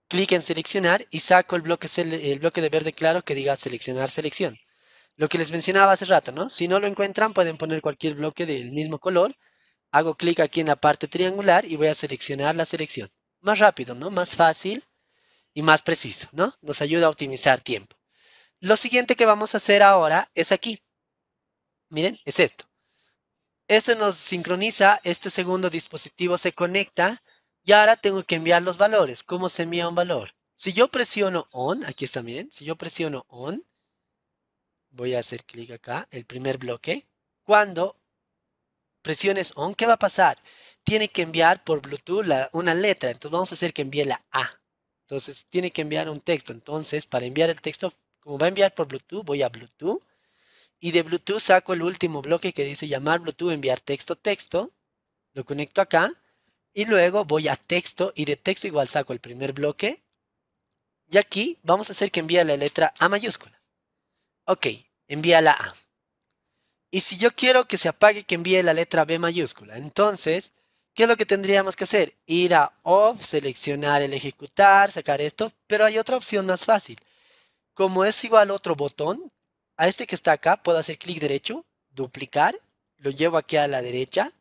clic en seleccionar y saco el bloque, el bloque de verde claro que diga seleccionar selección. Lo que les mencionaba hace rato, ¿no? Si no lo encuentran, pueden poner cualquier bloque del mismo color. Hago clic aquí en la parte triangular y voy a seleccionar la selección. Más rápido, ¿no? Más fácil y más preciso, ¿no? Nos ayuda a optimizar tiempo. Lo siguiente que vamos a hacer ahora es aquí. Miren, es esto. Esto nos sincroniza, este segundo dispositivo se conecta y ahora tengo que enviar los valores. ¿Cómo se envía un valor? Si yo presiono on, aquí está, miren, si yo presiono on, voy a hacer clic acá, el primer bloque. Cuando presiones ON, ¿qué va a pasar? Tiene que enviar por Bluetooth una letra, entonces vamos a hacer que envíe la A. Entonces tiene que enviar un texto, entonces para enviar el texto, como va a enviar por Bluetooth, voy a Bluetooth. Y de Bluetooth saco el último bloque que dice llamar Bluetooth, enviar texto, texto. Lo conecto acá. Y luego voy a texto y de texto igual saco el primer bloque. Y aquí vamos a hacer que envíe la letra A mayúscula. Ok, envía la A. Y si yo quiero que se apague, que envíe la letra B mayúscula. Entonces, ¿qué es lo que tendríamos que hacer? Ir a off, seleccionar el ejecutar, sacar esto. Pero hay otra opción más fácil. Como es igual otro botón, a este que está acá puedo hacer clic derecho, duplicar, lo llevo aquí a la derecha.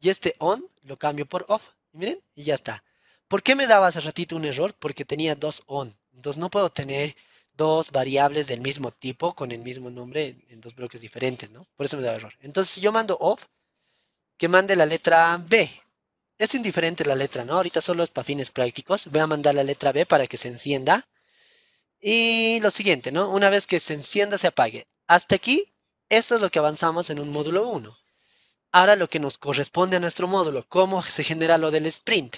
Y este on lo cambio por off. Miren, y ya está. ¿Por qué me daba hace ratito un error? Porque tenía dos on. Entonces no puedo tener dos variables del mismo tipo con el mismo nombre en dos bloques diferentes, ¿no? Por eso me da error. Entonces, si yo mando off, que mande la letra B. Es indiferente la letra, ¿no? Ahorita solo es para fines prácticos. Voy a mandar la letra B para que se encienda. Y lo siguiente, ¿no? Una vez que se encienda, se apague. Hasta aquí, esto es lo que avanzamos en un módulo 1. Ahora lo que nos corresponde a nuestro módulo, cómo se genera lo del sprint.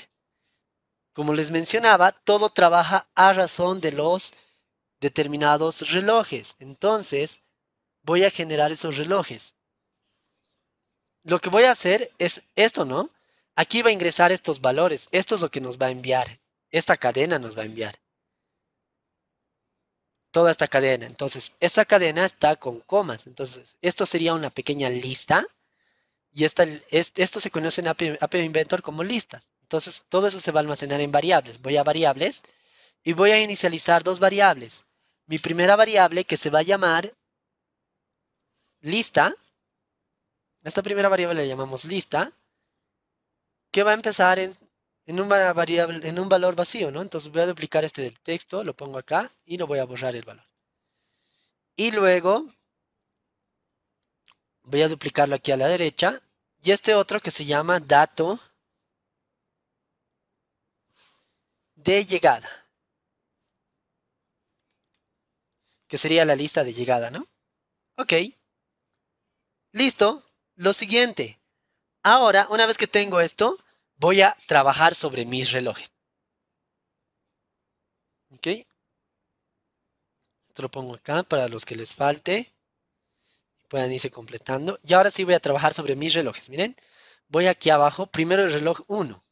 Como les mencionaba, todo trabaja a razón de los determinados relojes. Entonces, voy a generar esos relojes. Lo que voy a hacer es esto, ¿no? Aquí va a ingresar estos valores. Esto es lo que nos va a enviar. Esta cadena nos va a enviar. Toda esta cadena. Entonces, esta cadena está con comas. Entonces, esto sería una pequeña lista. Y esta, esto se conoce en App Inventor como listas. Entonces, todo eso se va a almacenar en variables. Voy a variables y voy a inicializar dos variables mi primera variable que se va a llamar lista. Esta primera variable la llamamos lista, que va a empezar en, en un valor vacío, ¿no? Entonces voy a duplicar este del texto, lo pongo acá y lo voy a borrar el valor. Y luego voy a duplicarlo aquí a la derecha. Y este otro que se llama dato de llegada. que sería la lista de llegada, ¿no? Ok. Listo. Lo siguiente. Ahora, una vez que tengo esto, voy a trabajar sobre mis relojes. Ok. Esto lo pongo acá para los que les falte. Puedan irse completando. Y ahora sí voy a trabajar sobre mis relojes. Miren, voy aquí abajo. Primero el reloj 1.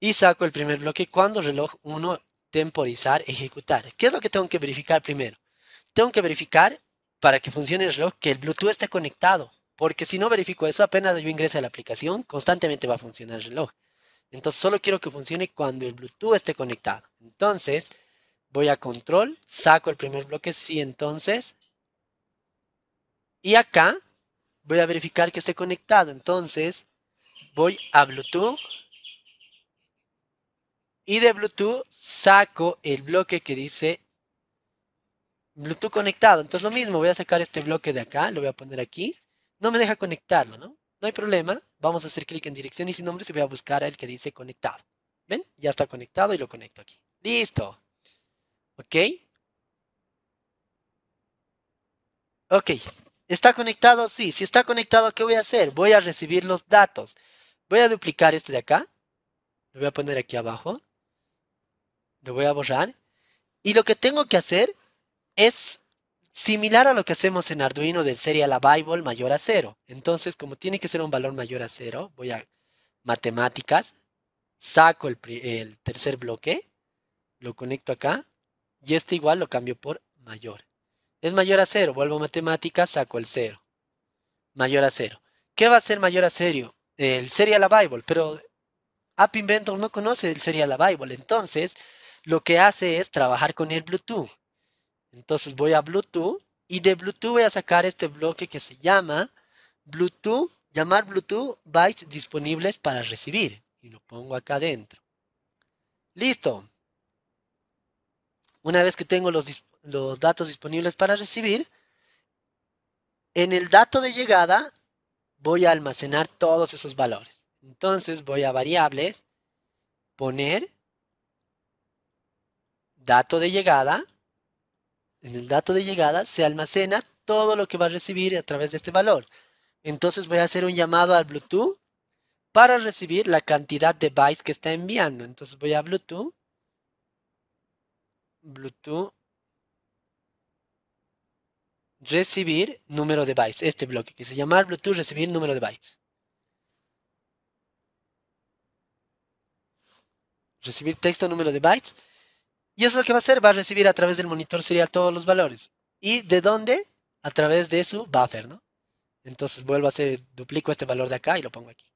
Y saco el primer bloque. Cuando reloj 1 temporizar, ejecutar. ¿Qué es lo que tengo que verificar primero? tengo que verificar para que funcione el reloj que el Bluetooth esté conectado, porque si no verifico eso, apenas yo ingrese a la aplicación, constantemente va a funcionar el reloj. Entonces solo quiero que funcione cuando el Bluetooth esté conectado. Entonces voy a control, saco el primer bloque, sí, entonces. Y acá voy a verificar que esté conectado. Entonces voy a Bluetooth. Y de Bluetooth saco el bloque que dice Bluetooth conectado. Entonces lo mismo, voy a sacar este bloque de acá, lo voy a poner aquí. No me deja conectarlo, ¿no? No hay problema, vamos a hacer clic en dirección y sin nombre y voy a buscar el que dice conectado. ¿Ven? Ya está conectado y lo conecto aquí. ¡Listo! ¿Ok? Ok. ¿Está conectado? Sí. Si está conectado, ¿qué voy a hacer? Voy a recibir los datos. Voy a duplicar este de acá. Lo voy a poner aquí abajo. Lo voy a borrar. Y lo que tengo que hacer es similar a lo que hacemos en Arduino del serial Bible mayor a cero. Entonces, como tiene que ser un valor mayor a cero, voy a matemáticas, saco el, tercer bloque, lo conecto acá y este igual lo cambio por mayor. Es mayor a cero, vuelvo a matemáticas, saco el cero. Mayor a cero. ¿Qué va a ser mayor a cero? El serial Bible pero App Inventor no conoce el serial Bible entonces lo que hace es trabajar con el Bluetooth. Entonces voy a Bluetooth y de Bluetooth voy a sacar este bloque que se llama Bluetooth, llamar Bluetooth bytes disponibles para recibir. Y lo pongo acá adentro. Listo. Una vez que tengo los, los datos disponibles para recibir, en el dato de llegada voy a almacenar todos esos valores. Entonces voy a variables, poner dato de llegada en el dato de llegada se almacena todo lo que va a recibir a través de este valor. Entonces voy a hacer un llamado al Bluetooth para recibir la cantidad de bytes que está enviando. Entonces voy a Bluetooth. Bluetooth. Recibir número de bytes. Este bloque que se llama Bluetooth recibir número de bytes. Recibir texto número de bytes. Y eso es lo que va a hacer, va a recibir a través del monitor serial todos los valores. ¿Y de dónde? A través de su buffer, ¿no? Entonces vuelvo a hacer, duplico este valor de acá y lo pongo aquí.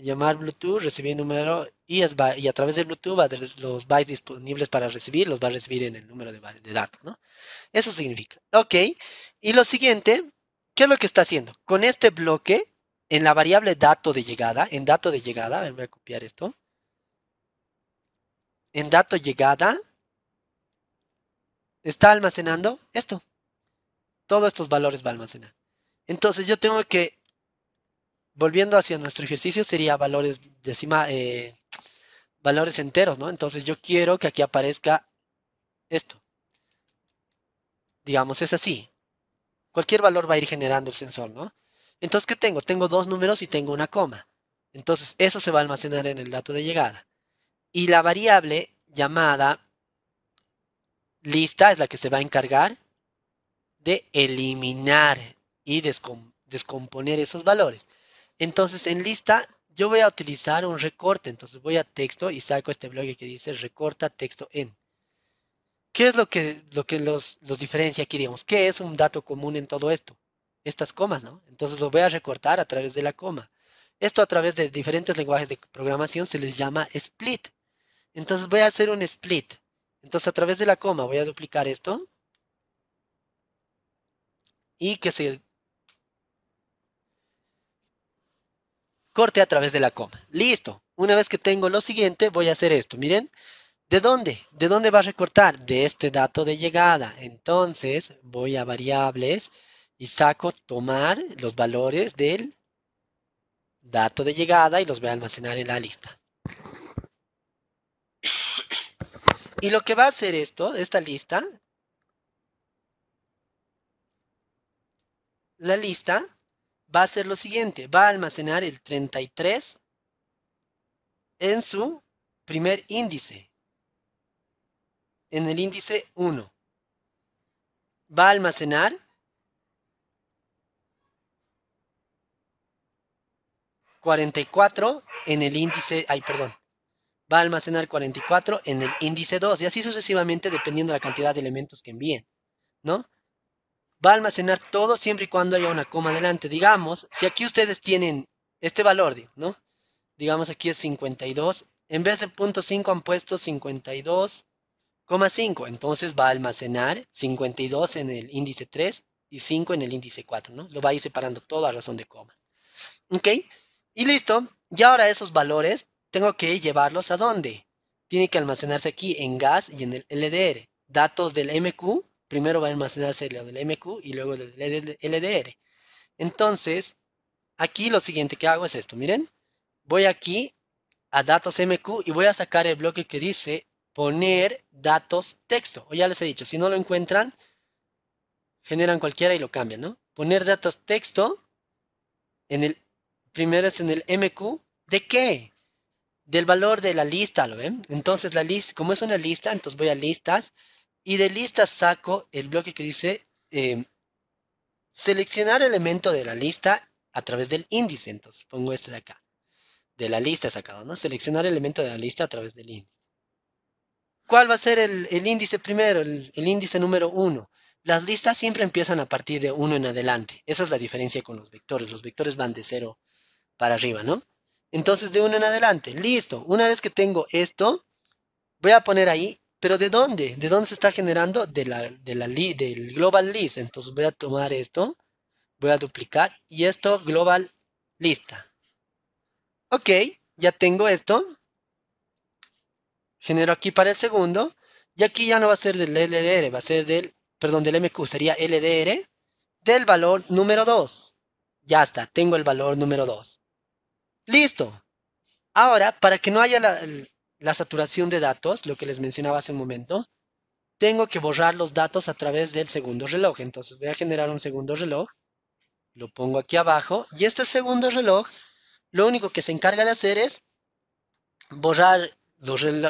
Llamar Bluetooth, recibir número y, a través de Bluetooth los bytes disponibles para recibir, los va a recibir en el número de, de datos, ¿no? Eso significa. Ok. Y lo siguiente, ¿qué es lo que está haciendo? Con este bloque, en la variable dato de llegada, en dato de llegada, voy a copiar esto en dato llegada está almacenando esto. Todos estos valores va a almacenar. Entonces yo tengo que, volviendo hacia nuestro ejercicio, sería valores de eh, valores enteros, ¿no? Entonces yo quiero que aquí aparezca esto. Digamos, es así. Cualquier valor va a ir generando el sensor, ¿no? Entonces, ¿qué tengo? Tengo dos números y tengo una coma. Entonces, eso se va a almacenar en el dato de llegada. Y la variable llamada lista es la que se va a encargar de eliminar y descomponer esos valores. Entonces en lista yo voy a utilizar un recorte. Entonces voy a texto y saco este bloque que dice recorta texto en. ¿Qué es lo que, lo que los, los diferencia aquí? Digamos, ¿qué es un dato común en todo esto? Estas comas, ¿no? Entonces lo voy a recortar a través de la coma. Esto a través de diferentes lenguajes de programación se les llama split. Entonces voy a hacer un split. Entonces a través de la coma voy a duplicar esto. Y que se corte a través de la coma. Listo. Una vez que tengo lo siguiente, voy a hacer esto. Miren, ¿de dónde? ¿De dónde va a recortar? De este dato de llegada. Entonces, voy a variables y saco tomar los valores del dato de llegada y los voy a almacenar en la lista. Y lo que va a hacer esto, esta lista, la lista va a hacer lo siguiente, va a almacenar el 33 en su primer índice, en el índice 1. Va a almacenar ...44 en el índice... ...ay, perdón va a almacenar 44 en el índice 2 y así sucesivamente dependiendo de la cantidad de elementos que envíen, ¿no? Va a almacenar todo siempre y cuando haya una coma delante. Digamos, si aquí ustedes tienen este valor, ¿no? Digamos aquí es 52, en vez de .5 han puesto 52,5, entonces va a almacenar 52 en el índice 3 y 5 en el índice 4, ¿no? Lo va a ir separando todo a razón de coma. ¿Ok? Y listo, y ahora esos valores tengo que llevarlos a dónde? Tiene que almacenarse aquí en gas y en el LDR. Datos del MQ, primero va a almacenarse lo del MQ y luego del LDR. Entonces, aquí lo siguiente que hago es esto, miren. Voy aquí a datos MQ y voy a sacar el bloque que dice poner datos texto. O ya les he dicho, si no lo encuentran, generan cualquiera y lo cambian, ¿no? Poner datos texto en el primero es en el MQ. ¿De qué? del valor de la lista, ¿lo ven? Entonces la lista, como es una lista, entonces voy a listas y de listas saco el bloque que dice em, seleccionar elemento de la lista a través del índice. Entonces pongo este de acá, de la lista sacado, ¿no? Seleccionar elemento de la lista a través del índice. ¿Cuál va a ser el, índice primero? El, el índice número uno. Las listas siempre empiezan a partir de 1 en adelante. Esa es la diferencia con los vectores. Los vectores van de 0 para arriba, ¿no? Entonces de uno en adelante, listo. Una vez que tengo esto, voy a poner ahí, pero ¿de dónde? ¿De dónde se está generando? De la, de del global list. Entonces voy a tomar esto, voy a duplicar y esto global lista. Ok, ya tengo esto. Genero aquí para el segundo. Y aquí ya no va a ser del LDR, va a ser del, perdón, del MQ, sería LDR del valor número 2. Ya está, tengo el valor número 2. Listo. Ahora, para que no haya la, saturación de datos, lo que les mencionaba hace un momento, tengo que borrar los datos a través del segundo reloj. Entonces voy a generar un segundo reloj, lo pongo aquí abajo, y este segundo reloj lo único que se encarga de hacer es borrar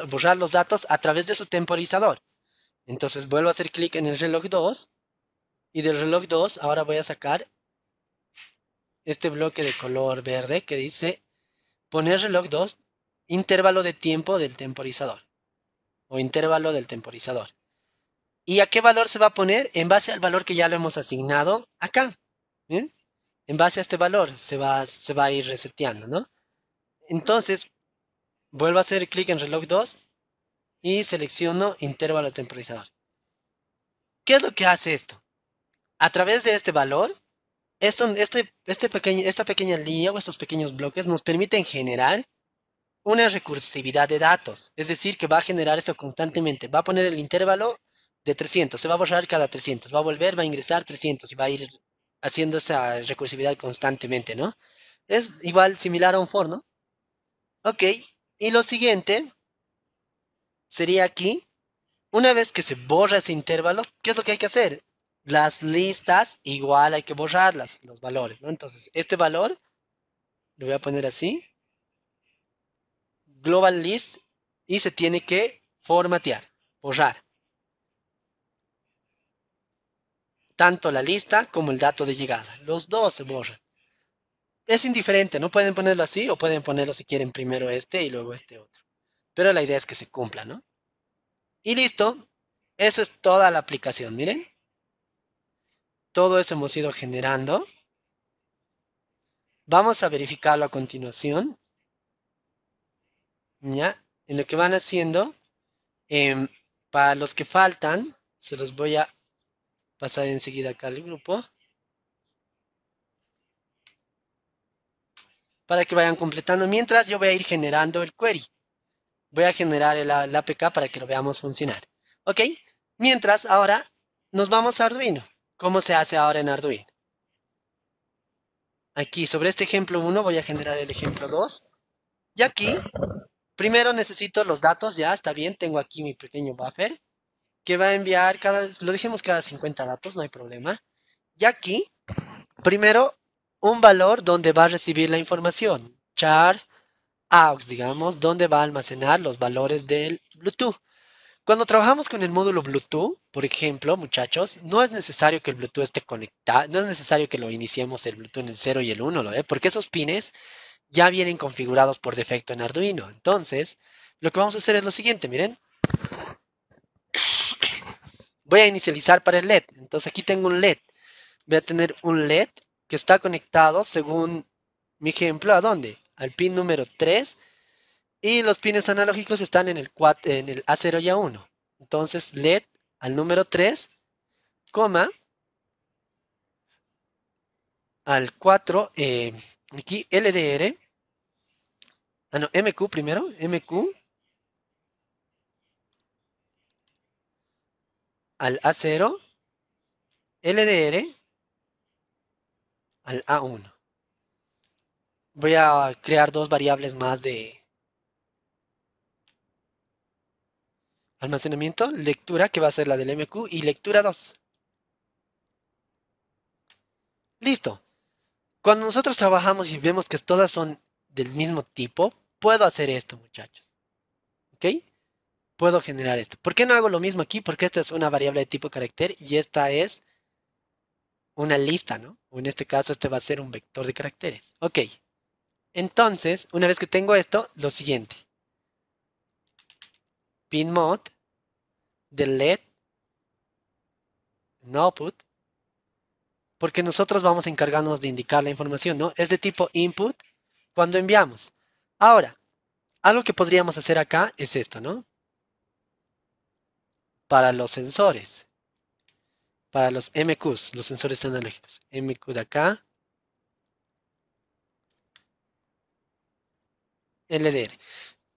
borrar los datos a través de su temporizador. Entonces vuelvo a hacer clic en el reloj 2, y del reloj 2 ahora voy a sacar este bloque de color verde que dice Poner reloj 2, intervalo de tiempo del temporizador. O intervalo del temporizador. ¿Y a qué valor se va a poner? En base al valor que ya lo hemos asignado acá. ¿eh? En base a este valor se va, va a ir reseteando, Entonces, vuelvo a hacer clic en reloj 2 y selecciono intervalo temporizador. ¿Qué es lo que hace esto? A través de este valor este, este pequeño, esta pequeña línea o estos pequeños bloques nos permiten generar una recursividad de datos. Es decir, que va a generar esto constantemente. Va a poner el intervalo de 300. Se va a borrar cada 300. Va a volver, va a ingresar 300 y va a ir haciendo esa recursividad constantemente, ¿no? Es igual, similar a un for, ¿no? Ok. Y lo siguiente sería aquí. Una vez que se borra ese intervalo, ¿qué es lo que hay que hacer? Las listas igual hay que borrarlas, los valores, ¿no? Entonces, este valor lo voy a poner así. Global list y se tiene que formatear, borrar. Tanto la lista como el dato de llegada. Los dos se borran. Es indiferente, no pueden ponerlo así o pueden ponerlo si quieren primero este y luego este otro. Pero la idea es que se cumpla, ¿no? Y listo. Eso es toda la aplicación, miren todo eso hemos ido generando. Vamos a verificarlo a continuación. ¿Ya? En lo que van haciendo, em, para los que faltan, se los voy a pasar enseguida acá al grupo. Para que vayan completando. Mientras yo voy a ir generando el query. Voy a generar el, el APK para que lo veamos funcionar. ¿Ok? Mientras, ahora nos vamos a Arduino. ¿Cómo se hace ahora en Arduino? Aquí, sobre este ejemplo 1, voy a generar el ejemplo 2. Y aquí, primero necesito los datos, ya está bien, tengo aquí mi pequeño buffer, que va a enviar cada, lo dijimos cada 50 datos, no hay problema. Y aquí, primero, un valor donde va a recibir la información, char aux, digamos, donde va a almacenar los valores del Bluetooth. Cuando trabajamos con el módulo Bluetooth, por ejemplo, muchachos, no es necesario que el Bluetooth esté conectado, no es necesario que lo iniciemos el Bluetooth en el 0 y el 1, porque esos pines ya vienen configurados por defecto en Arduino. Entonces, lo que vamos a hacer es lo siguiente, miren. Voy a inicializar para el LED. Entonces aquí tengo un LED. Voy a tener un LED que está conectado, según mi ejemplo, ¿a dónde? Al pin número 3 y los pines analógicos están en el, en el A0 y A1. Entonces, LED al número 3, coma, al 4, eh, aquí LDR, ah, no, MQ primero, MQ, al A0, LDR, al A1. Voy a crear dos variables más de, almacenamiento, lectura, que va a ser la del MQ, y lectura 2. Listo. Cuando nosotros trabajamos y vemos que todas son del mismo tipo, puedo hacer esto, muchachos. ¿Ok? Puedo generar esto. ¿Por qué no hago lo mismo aquí? Porque esta es una variable de tipo carácter y esta es una lista, ¿no? O en este caso este va a ser un vector de caracteres. Ok. Entonces, una vez que tengo esto, lo siguiente. Pinmod LED. no output, porque nosotros vamos a encargarnos de indicar la información, ¿no? Es de tipo input cuando enviamos. Ahora, algo que podríamos hacer acá es esto, ¿no? Para los sensores, para los MQs, los sensores analógicos, MQ de acá, LDR.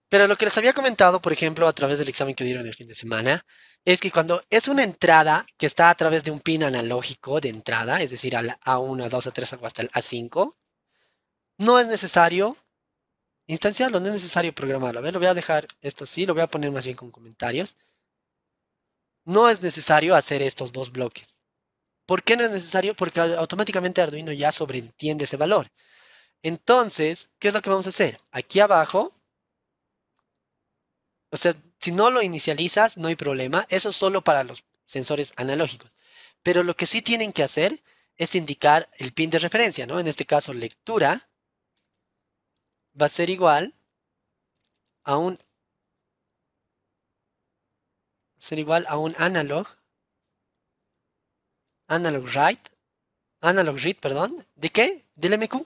Pero lo que les había comentado, por ejemplo, a través del examen que dieron el fin de semana, es que cuando es una entrada que está a través de un pin analógico de entrada, es decir, al A1, A2, A3 hasta el A5, no es necesario instanciarlo, no es necesario programarlo. A ver, lo voy a dejar esto así, lo voy a poner más bien con comentarios. No es necesario hacer estos dos bloques. ¿Por qué no es necesario? Porque automáticamente Arduino ya sobreentiende ese valor. Entonces, ¿qué es lo que vamos a hacer? Aquí abajo o sea, si no lo inicializas, no hay problema. Eso es solo para los sensores analógicos. Pero lo que sí tienen que hacer es indicar el pin de referencia, ¿no? En este caso, lectura va a ser igual a un ser igual a un analog analog write analog read, perdón, ¿de qué? Del MQ,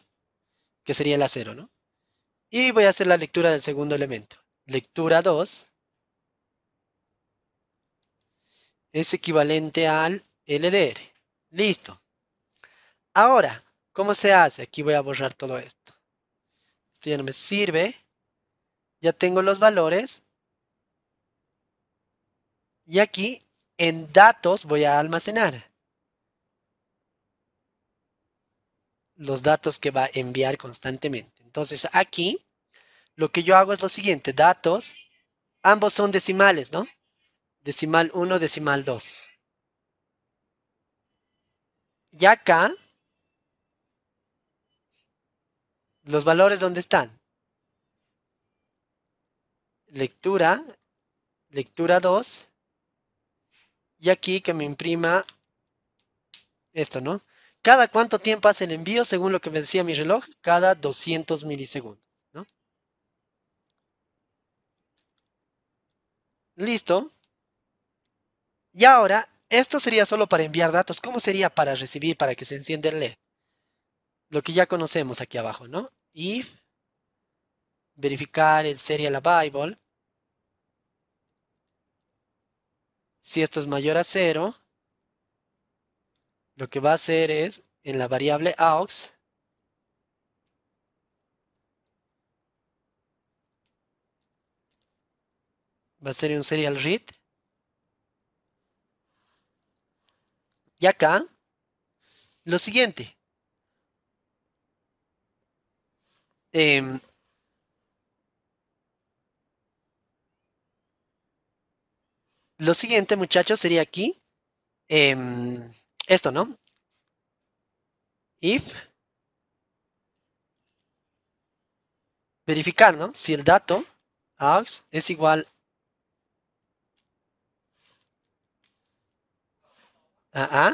que sería el 0, ¿no? Y voy a hacer la lectura del segundo elemento lectura 2 es equivalente al LDR. Listo. Ahora, ¿cómo se hace? Aquí voy a borrar todo esto. Esto ya no me sirve. Ya tengo los valores. Y aquí en datos voy a almacenar. Los datos que va a enviar constantemente. Entonces aquí lo que yo hago es lo siguiente, datos, ambos son decimales, ¿no? Decimal 1, decimal 2. Y acá, los valores dónde están. Lectura, lectura 2. Y aquí que me imprima esto, ¿no? ¿Cada cuánto tiempo hace el envío según lo que me decía mi reloj? Cada 200 milisegundos. Listo. Y ahora, esto sería solo para enviar datos. ¿Cómo sería para recibir, para que se encienda el LED? Lo que ya conocemos aquí abajo, ¿no? If, verificar el serial Bible, Si esto es mayor a cero, lo que va a hacer es, en la variable aux, va a ser un serial read. Y acá, lo siguiente. Em, lo siguiente, muchachos, sería aquí. Em, esto, ¿no? If. Verificar, ¿no? Si el dato aux es igual Ah, ah,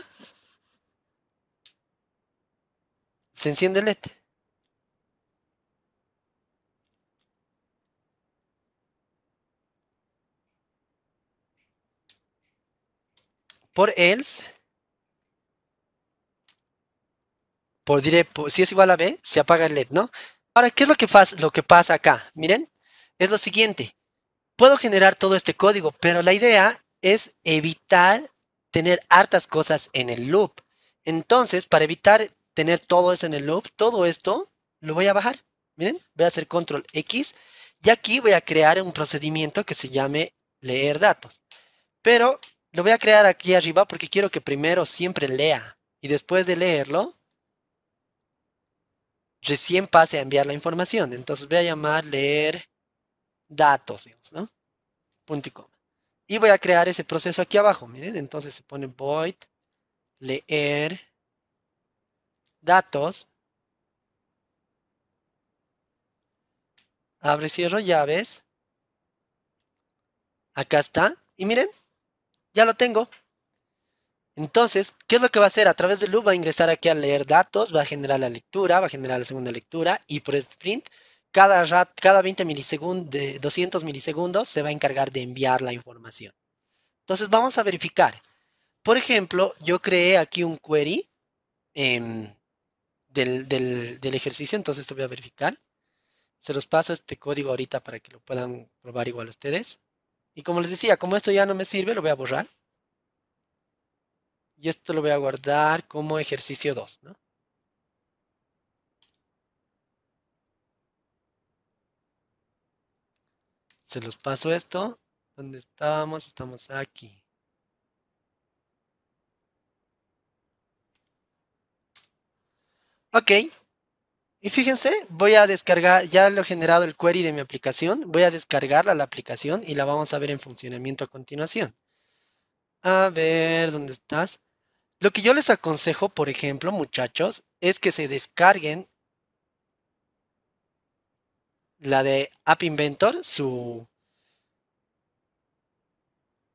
Se enciende el LED este. Por else. Por diré, si es igual a B, se apaga el LED, ¿no? Ahora, ¿qué es lo que, lo que pasa acá? Miren, es lo siguiente. Puedo generar todo este código, pero la idea es evitar tener hartas cosas en el loop. Entonces, para evitar tener todo eso en el loop, todo esto lo voy a bajar. Miren, voy a hacer control X y aquí voy a crear un procedimiento que se llame leer datos. Pero lo voy a crear aquí arriba porque quiero que primero siempre lea y después de leerlo recién pase a enviar la información. Entonces voy a llamar leer datos, digamos, ¿no? Y voy a crear ese proceso aquí abajo. Miren, entonces se pone void leer datos. Abre, cierro llaves. Acá está. Y miren, ya lo tengo. Entonces, ¿qué es lo que va a hacer? A través de loop va a ingresar aquí a leer datos, va a generar la lectura, va a generar la segunda lectura y por sprint cada, cada 20 milisegundos, 200 milisegundos se va a encargar de enviar la información. Entonces vamos a verificar. Por ejemplo, yo creé aquí un query del, ejercicio, entonces esto voy a verificar. Se los paso este código ahorita para que lo puedan probar igual ustedes. Y como les decía, como esto ya no me sirve, lo voy a borrar. Y esto lo voy a guardar como ejercicio 2, ¿no? se los paso esto. ¿Dónde estábamos? Estamos aquí. Ok. Y fíjense, voy a descargar, ya lo he generado el query de mi aplicación, voy a descargarla la aplicación y la vamos a ver en funcionamiento a continuación. A ver, ¿dónde estás? Lo que yo les aconsejo, por ejemplo, muchachos, es que se descarguen la de App Inventor, su,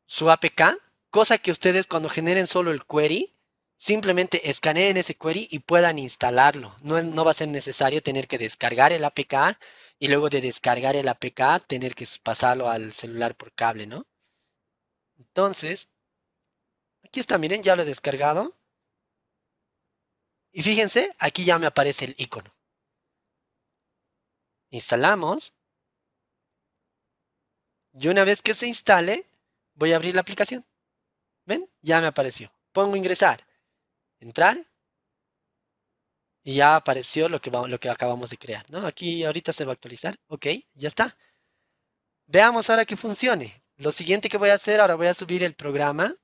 su APK, cosa que ustedes cuando generen solo el query, simplemente escaneen ese query y puedan instalarlo. No, no va a ser necesario tener que descargar el APK y luego de descargar el APK tener que pasarlo al celular por cable, ¿no? Entonces, aquí está, miren, ya lo he descargado. Y fíjense, aquí ya me aparece el icono instalamos. Y una vez que se instale, voy a abrir la aplicación. ¿Ven? Ya me apareció. Pongo ingresar, entrar. Y ya apareció lo que, lo que acabamos de crear. ¿no? Aquí ahorita se va a actualizar. Ok, ya está. Veamos ahora que funcione. Lo siguiente que voy a hacer, ahora voy a subir el programa.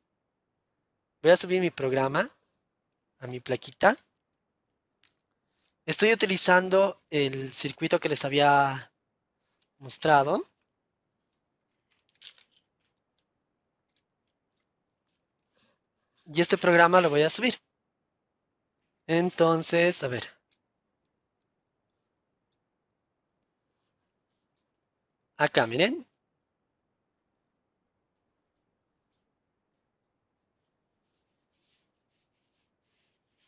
Voy a subir mi programa a mi plaquita. Estoy utilizando el circuito que les había mostrado. Y este programa lo voy a subir. Entonces, a ver. Acá, miren.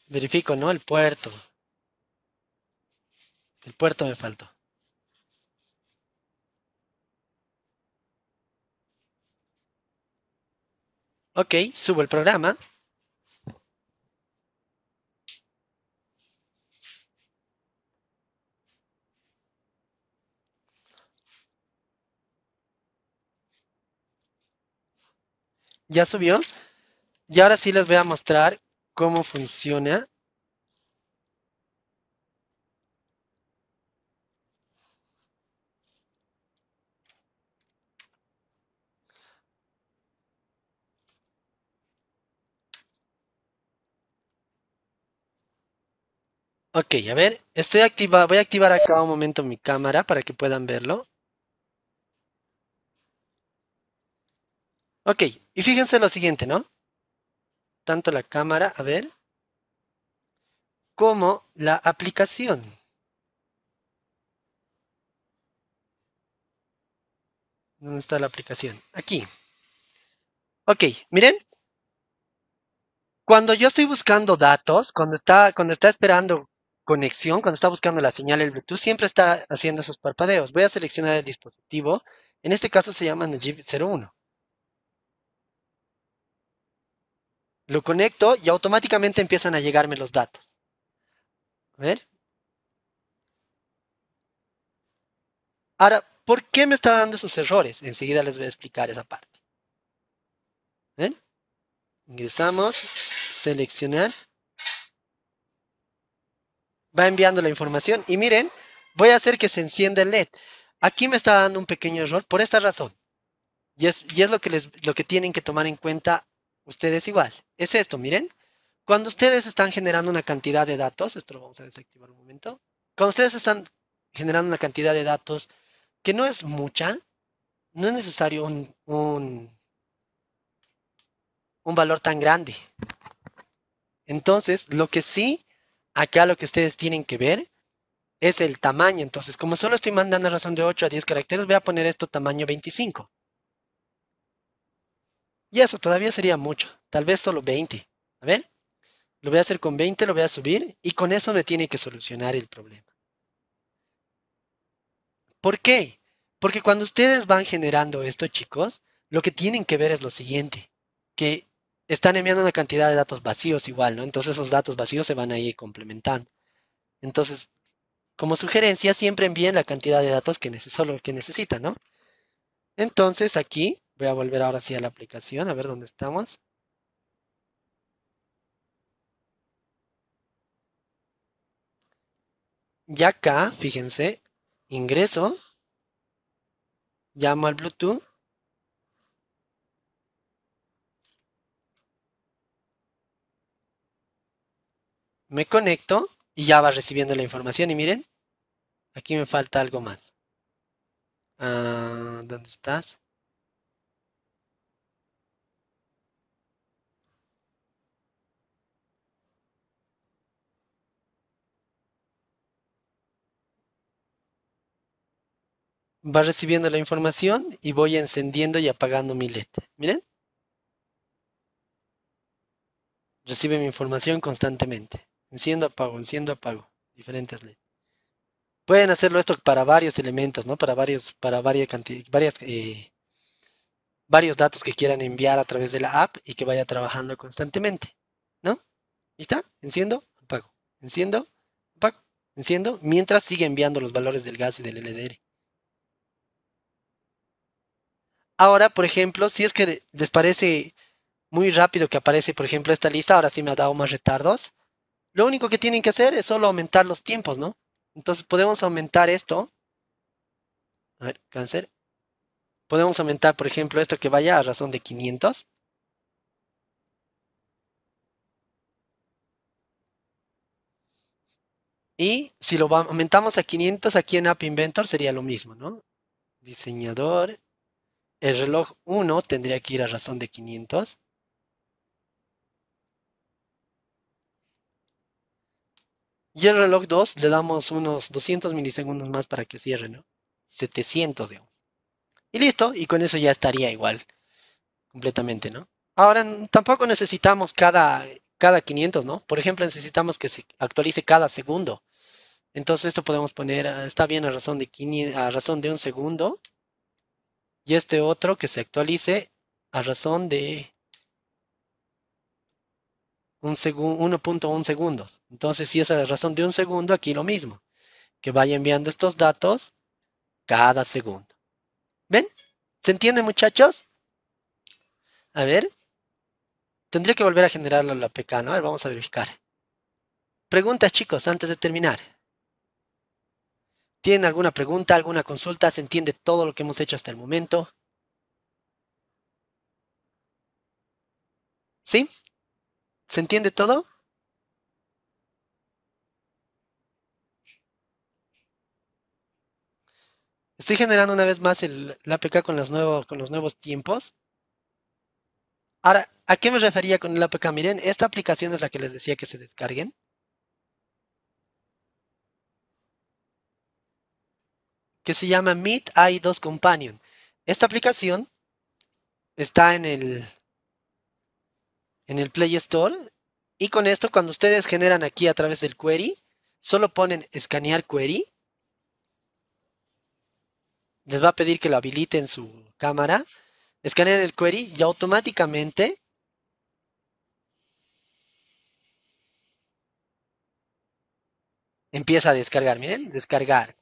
Verifico, ¿no? El puerto. El puerto me faltó. Ok, subo el programa. Ya subió. Y ahora sí les voy a mostrar cómo funciona Ok, a ver, estoy activado, voy a activar acá un momento mi cámara para que puedan verlo. Ok, y fíjense lo siguiente, ¿no? Tanto la cámara, a ver, como la aplicación. ¿Dónde está la aplicación? Aquí. Ok, miren. Cuando yo estoy buscando datos, cuando está, cuando está esperando conexión, cuando está buscando la señal el Bluetooth, siempre está haciendo esos parpadeos. Voy a seleccionar el dispositivo. En este caso se llama Najib 01. Lo conecto y automáticamente empiezan a llegarme los datos. A ver. Ahora, ¿por qué me está dando esos errores? Enseguida les voy a explicar esa parte. ¿Ven? Ingresamos, seleccionar va enviando la información y miren, voy a hacer que se encienda el LED. Aquí me está dando un pequeño error por esta razón. Y es, y es lo, que les, lo que tienen que tomar en cuenta ustedes igual. Es esto, miren. Cuando ustedes están generando una cantidad de datos, esto lo vamos a desactivar un momento. Cuando ustedes están generando una cantidad de datos que no es mucha, no es necesario un, un valor tan grande. Entonces, lo que sí Acá lo que ustedes tienen que ver es el tamaño. Entonces, como solo estoy mandando razón de 8 a 10 caracteres, voy a poner esto tamaño 25. Y eso todavía sería mucho. Tal vez solo 20. A ver. Lo voy a hacer con 20, lo voy a subir y con eso me tiene que solucionar el problema. ¿Por qué? Porque cuando ustedes van generando esto, chicos, lo que tienen que ver es lo siguiente. Que están enviando una cantidad de datos vacíos igual, ¿no? Entonces esos datos vacíos se van a ir complementando. Entonces, como sugerencia, siempre envíen la cantidad de datos que que necesitan, ¿no? Entonces aquí, voy a volver ahora sí a la aplicación, a ver dónde estamos. Y acá, fíjense, ingreso, llamo al Bluetooth me conecto y ya va recibiendo la información. Y miren, aquí me falta algo más. Ah, ¿Dónde estás? va recibiendo la información y voy encendiendo y apagando mi LED. Miren. Recibe mi información constantemente. Enciendo, apago, enciendo, apago. Diferentes leyes. Pueden hacerlo esto para varios elementos, ¿no? Para varios, para varias eh, varios datos que quieran enviar a través de la app y que vaya trabajando constantemente, ¿no? ¿Está? Enciendo, apago. Enciendo, apago. Enciendo, mientras sigue enviando los valores del gas y del LDR. Ahora, por ejemplo, si es que les parece muy rápido que aparece, por ejemplo, esta lista, ahora sí me ha dado más retardos. Lo único que tienen que hacer es solo aumentar los tiempos, ¿no? Entonces podemos aumentar esto. A ver, cáncer. Podemos aumentar, por ejemplo, esto que vaya a razón de 500. Y si lo aumentamos a 500 aquí en App Inventor sería lo mismo, ¿no? Diseñador. El reloj 1 tendría que ir a razón de 500. Y el reloj 2 le damos unos 200 milisegundos más para que cierre, ¿no? 700, digamos. Y listo, y con eso ya estaría igual completamente, ¿no? Ahora tampoco necesitamos cada, cada 500, ¿no? Por ejemplo, necesitamos que se actualice cada segundo. Entonces esto podemos poner, ah, está bien a razón de, a razón de un segundo. Y este otro que se actualice a razón de un 1.1 segundos. Entonces, si esa es la razón de un segundo, aquí lo mismo. Que vaya enviando estos datos cada segundo. ¿Ven? ¿Se entiende, muchachos? A ver. Tendría que volver a generar la PK, ¿no? vamos a verificar. Preguntas, chicos, antes de terminar. ¿Tienen alguna pregunta, alguna consulta? ¿Se entiende todo lo que hemos hecho hasta el momento? ¿Sí? ¿Se entiende todo? Estoy generando una vez más el, APK con los, nuevos, con los nuevos tiempos. Ahora, ¿a qué me refería con el APK? Miren, esta aplicación es la que les decía que se descarguen. Que se llama Meet AI2 Companion. Esta aplicación está en el, en el Play Store. Y con esto, cuando ustedes generan aquí a través del query, solo ponen escanear query. Les va a pedir que lo habiliten su cámara. Escanean el query y automáticamente empieza a descargar. Miren, descargar.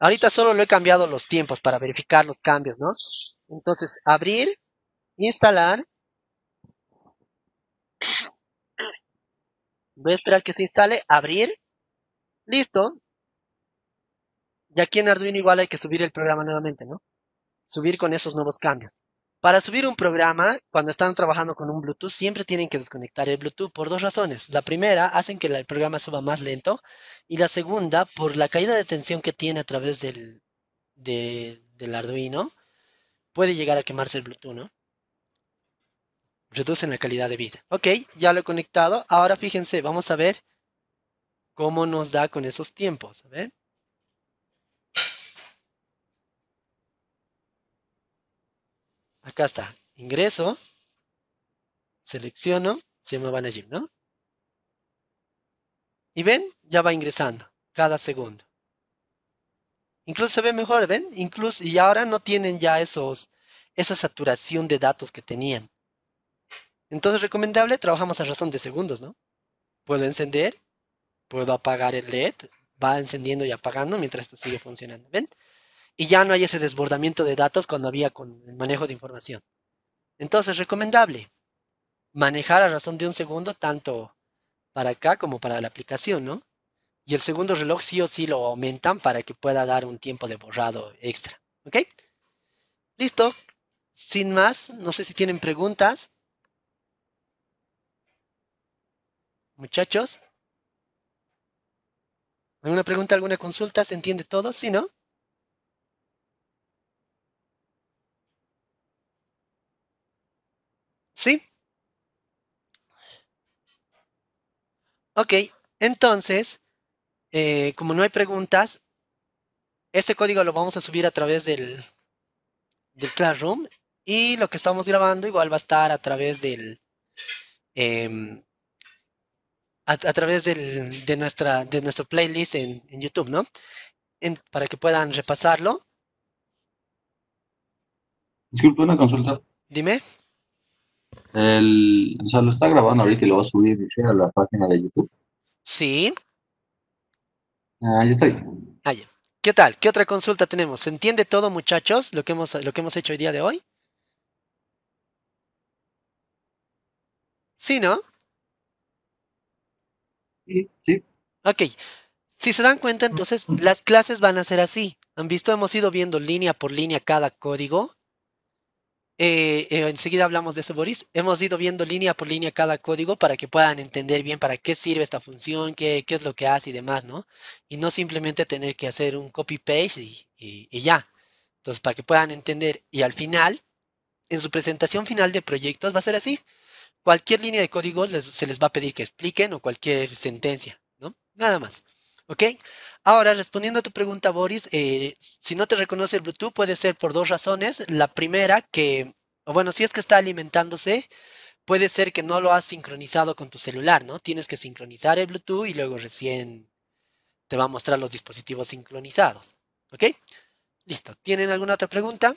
Ahorita solo lo he cambiado los tiempos para verificar los cambios, ¿no? Entonces, abrir, instalar, Voy a esperar que se instale, abrir. Listo. Y aquí en Arduino igual hay que subir el programa nuevamente, ¿no? Subir con esos nuevos cambios. Para subir un programa, cuando están trabajando con un Bluetooth, siempre tienen que desconectar el Bluetooth por dos razones. La primera, hacen que el programa suba más lento. Y la segunda, por la caída de tensión que tiene a través del, del Arduino, puede llegar a quemarse el Bluetooth, ¿no? reducen la calidad de vida. Ok, ya lo he conectado. Ahora fíjense, vamos a ver cómo nos da con esos tiempos. A ver. Acá está. Ingreso. Selecciono. Se van allí, ¿no? Y ven, ya va ingresando cada segundo. Incluso se ve mejor, ¿ven? Incluso, y ahora no tienen ya esos, esa saturación de datos que tenían. Entonces, recomendable, trabajamos a razón de segundos, ¿no? Puedo encender, puedo apagar el LED, va encendiendo y apagando mientras esto sigue funcionando. ¿Ven? Y ya no hay ese desbordamiento de datos cuando había con el manejo de información. Entonces, recomendable manejar a razón de un segundo tanto para acá como para la aplicación, ¿no? Y el segundo reloj sí o sí lo aumentan para que pueda dar un tiempo de borrado extra. ¿Ok? Listo. Sin más, no sé si tienen preguntas. Muchachos, ¿alguna pregunta, alguna consulta? ¿Se entiende todo? ¿Sí, no? ¿Sí? Ok, entonces, eh, como no hay preguntas, este código lo vamos a subir a través del, del Classroom y lo que estamos grabando igual va a estar a través del, em, a, través del, de, nuestra, de nuestro playlist en, en YouTube, ¿no? para que puedan repasarlo. Disculpe una consulta. Dime. El, o sea, lo está grabando ahorita y lo va a subir a la página de YouTube. Sí. Ah, ahí está ah, ¿Qué tal? ¿Qué otra consulta tenemos? ¿Se entiende todo, muchachos, lo que hemos, lo que hemos hecho el día de hoy? Sí, ¿no? Sí. Ok. Si se dan cuenta, entonces las clases van a ser así. Han visto, hemos ido viendo línea por línea cada código. Eh, eh, enseguida hablamos de eso, Boris. Hemos ido viendo línea por línea cada código para que puedan entender bien para qué sirve esta función, qué, qué es lo que hace y demás, ¿no? Y no simplemente tener que hacer un copy-paste y ya. Entonces, para que puedan entender. Y al final, en su presentación final de proyectos, va a ser así cualquier línea de código se les va a pedir que expliquen o cualquier sentencia, ¿no? Nada más. ¿Ok? Ahora, respondiendo a tu pregunta, Boris, eh, si no te reconoce el Bluetooth puede ser por dos razones. La primera, que, bueno, si es que está alimentándose, puede ser que no lo has sincronizado con tu celular, ¿no? Tienes que sincronizar el Bluetooth y luego recién te va a mostrar los dispositivos sincronizados. ¿Ok? Listo. ¿Tienen alguna otra pregunta?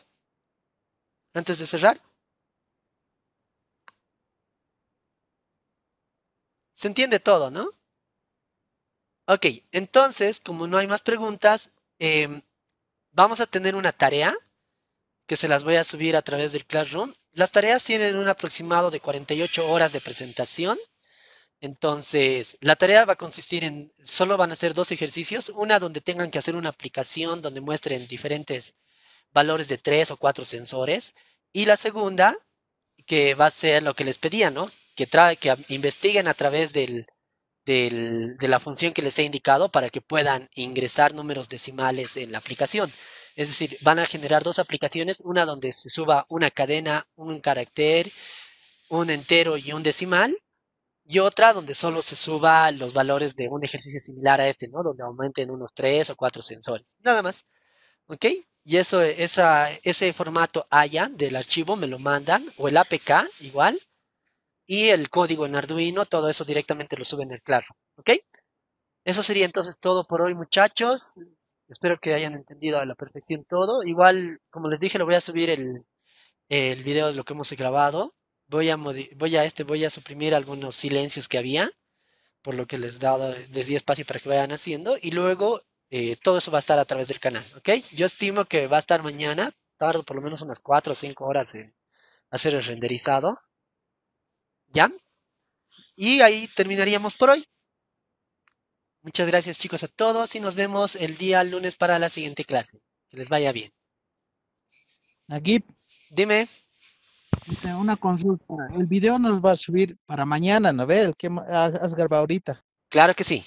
Antes de cerrar. Se entiende todo, ¿no? Ok, entonces, como no hay más preguntas, em, vamos a tener una tarea que se las voy a subir a través del Classroom. Las tareas tienen un aproximado de 48 horas de presentación. Entonces, la tarea va a consistir en, solo van a ser dos ejercicios, una donde tengan que hacer una aplicación donde muestren diferentes valores de tres o cuatro sensores, y la segunda, que va a ser lo que les pedía, ¿no? que, que investiguen a través del, de la función que les he indicado para que puedan ingresar números decimales en la aplicación. Es decir, van a generar dos aplicaciones, una donde se suba una cadena, un carácter, un entero y un decimal, y otra donde solo se suba los valores de un ejercicio similar a este, ¿no? Donde aumenten unos tres o cuatro sensores, nada más. ¿Ok? Y eso, ese formato hayan del archivo me lo mandan, o el APK igual, y el código en Arduino, todo eso directamente lo sube en el Claro, ¿ok? Eso sería entonces todo por hoy, muchachos. Espero que hayan entendido a la perfección todo. Igual, como les dije, lo voy a subir el, el video de lo que hemos grabado. Voy a, voy a este, voy a suprimir algunos silencios que había, por lo que les, dado, les di espacio para que vayan haciendo. Y luego eh, todo eso va a estar a través del canal, ¿ok? Yo estimo que va a estar mañana, tardo por lo menos unas 4 o 5 horas en hacer el renderizado. ¿Ya? Y ahí terminaríamos por hoy. Muchas gracias chicos a todos y nos vemos el día lunes para la siguiente clase. Que les vaya bien. Aquí. Dime. Una consulta. El video nos va a subir para mañana, ¿no ves? El que has ah, grabado ahorita. Claro que sí.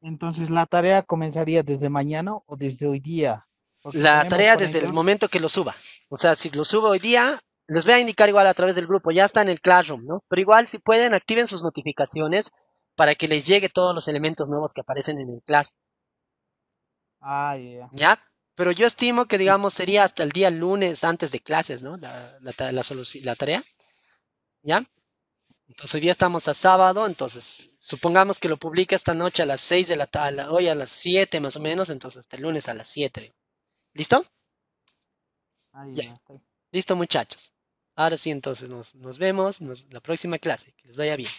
Entonces, ¿la tarea comenzaría desde mañana o desde hoy día? la tarea desde el momento que lo suba. O sea, si lo subo hoy día, les voy a indicar igual a través del grupo, ya está en el Classroom, ¿no? Pero igual si pueden, activen sus notificaciones para que les llegue todos los elementos nuevos que aparecen en el class. Ah, ya, ¿Ya? Pero yo estimo que, digamos, sería hasta el día lunes antes de clases, ¿no? La, la, la, tarea. ¿Ya? Entonces hoy día estamos a sábado, entonces supongamos que lo publique esta noche a las 6 de la tarde, hoy a las 7 más o menos, entonces hasta el lunes a las 7. ¿Listo? Ahí, ya. Listo muchachos. Ahora sí, entonces nos, vemos en la próxima clase. Que les vaya bien.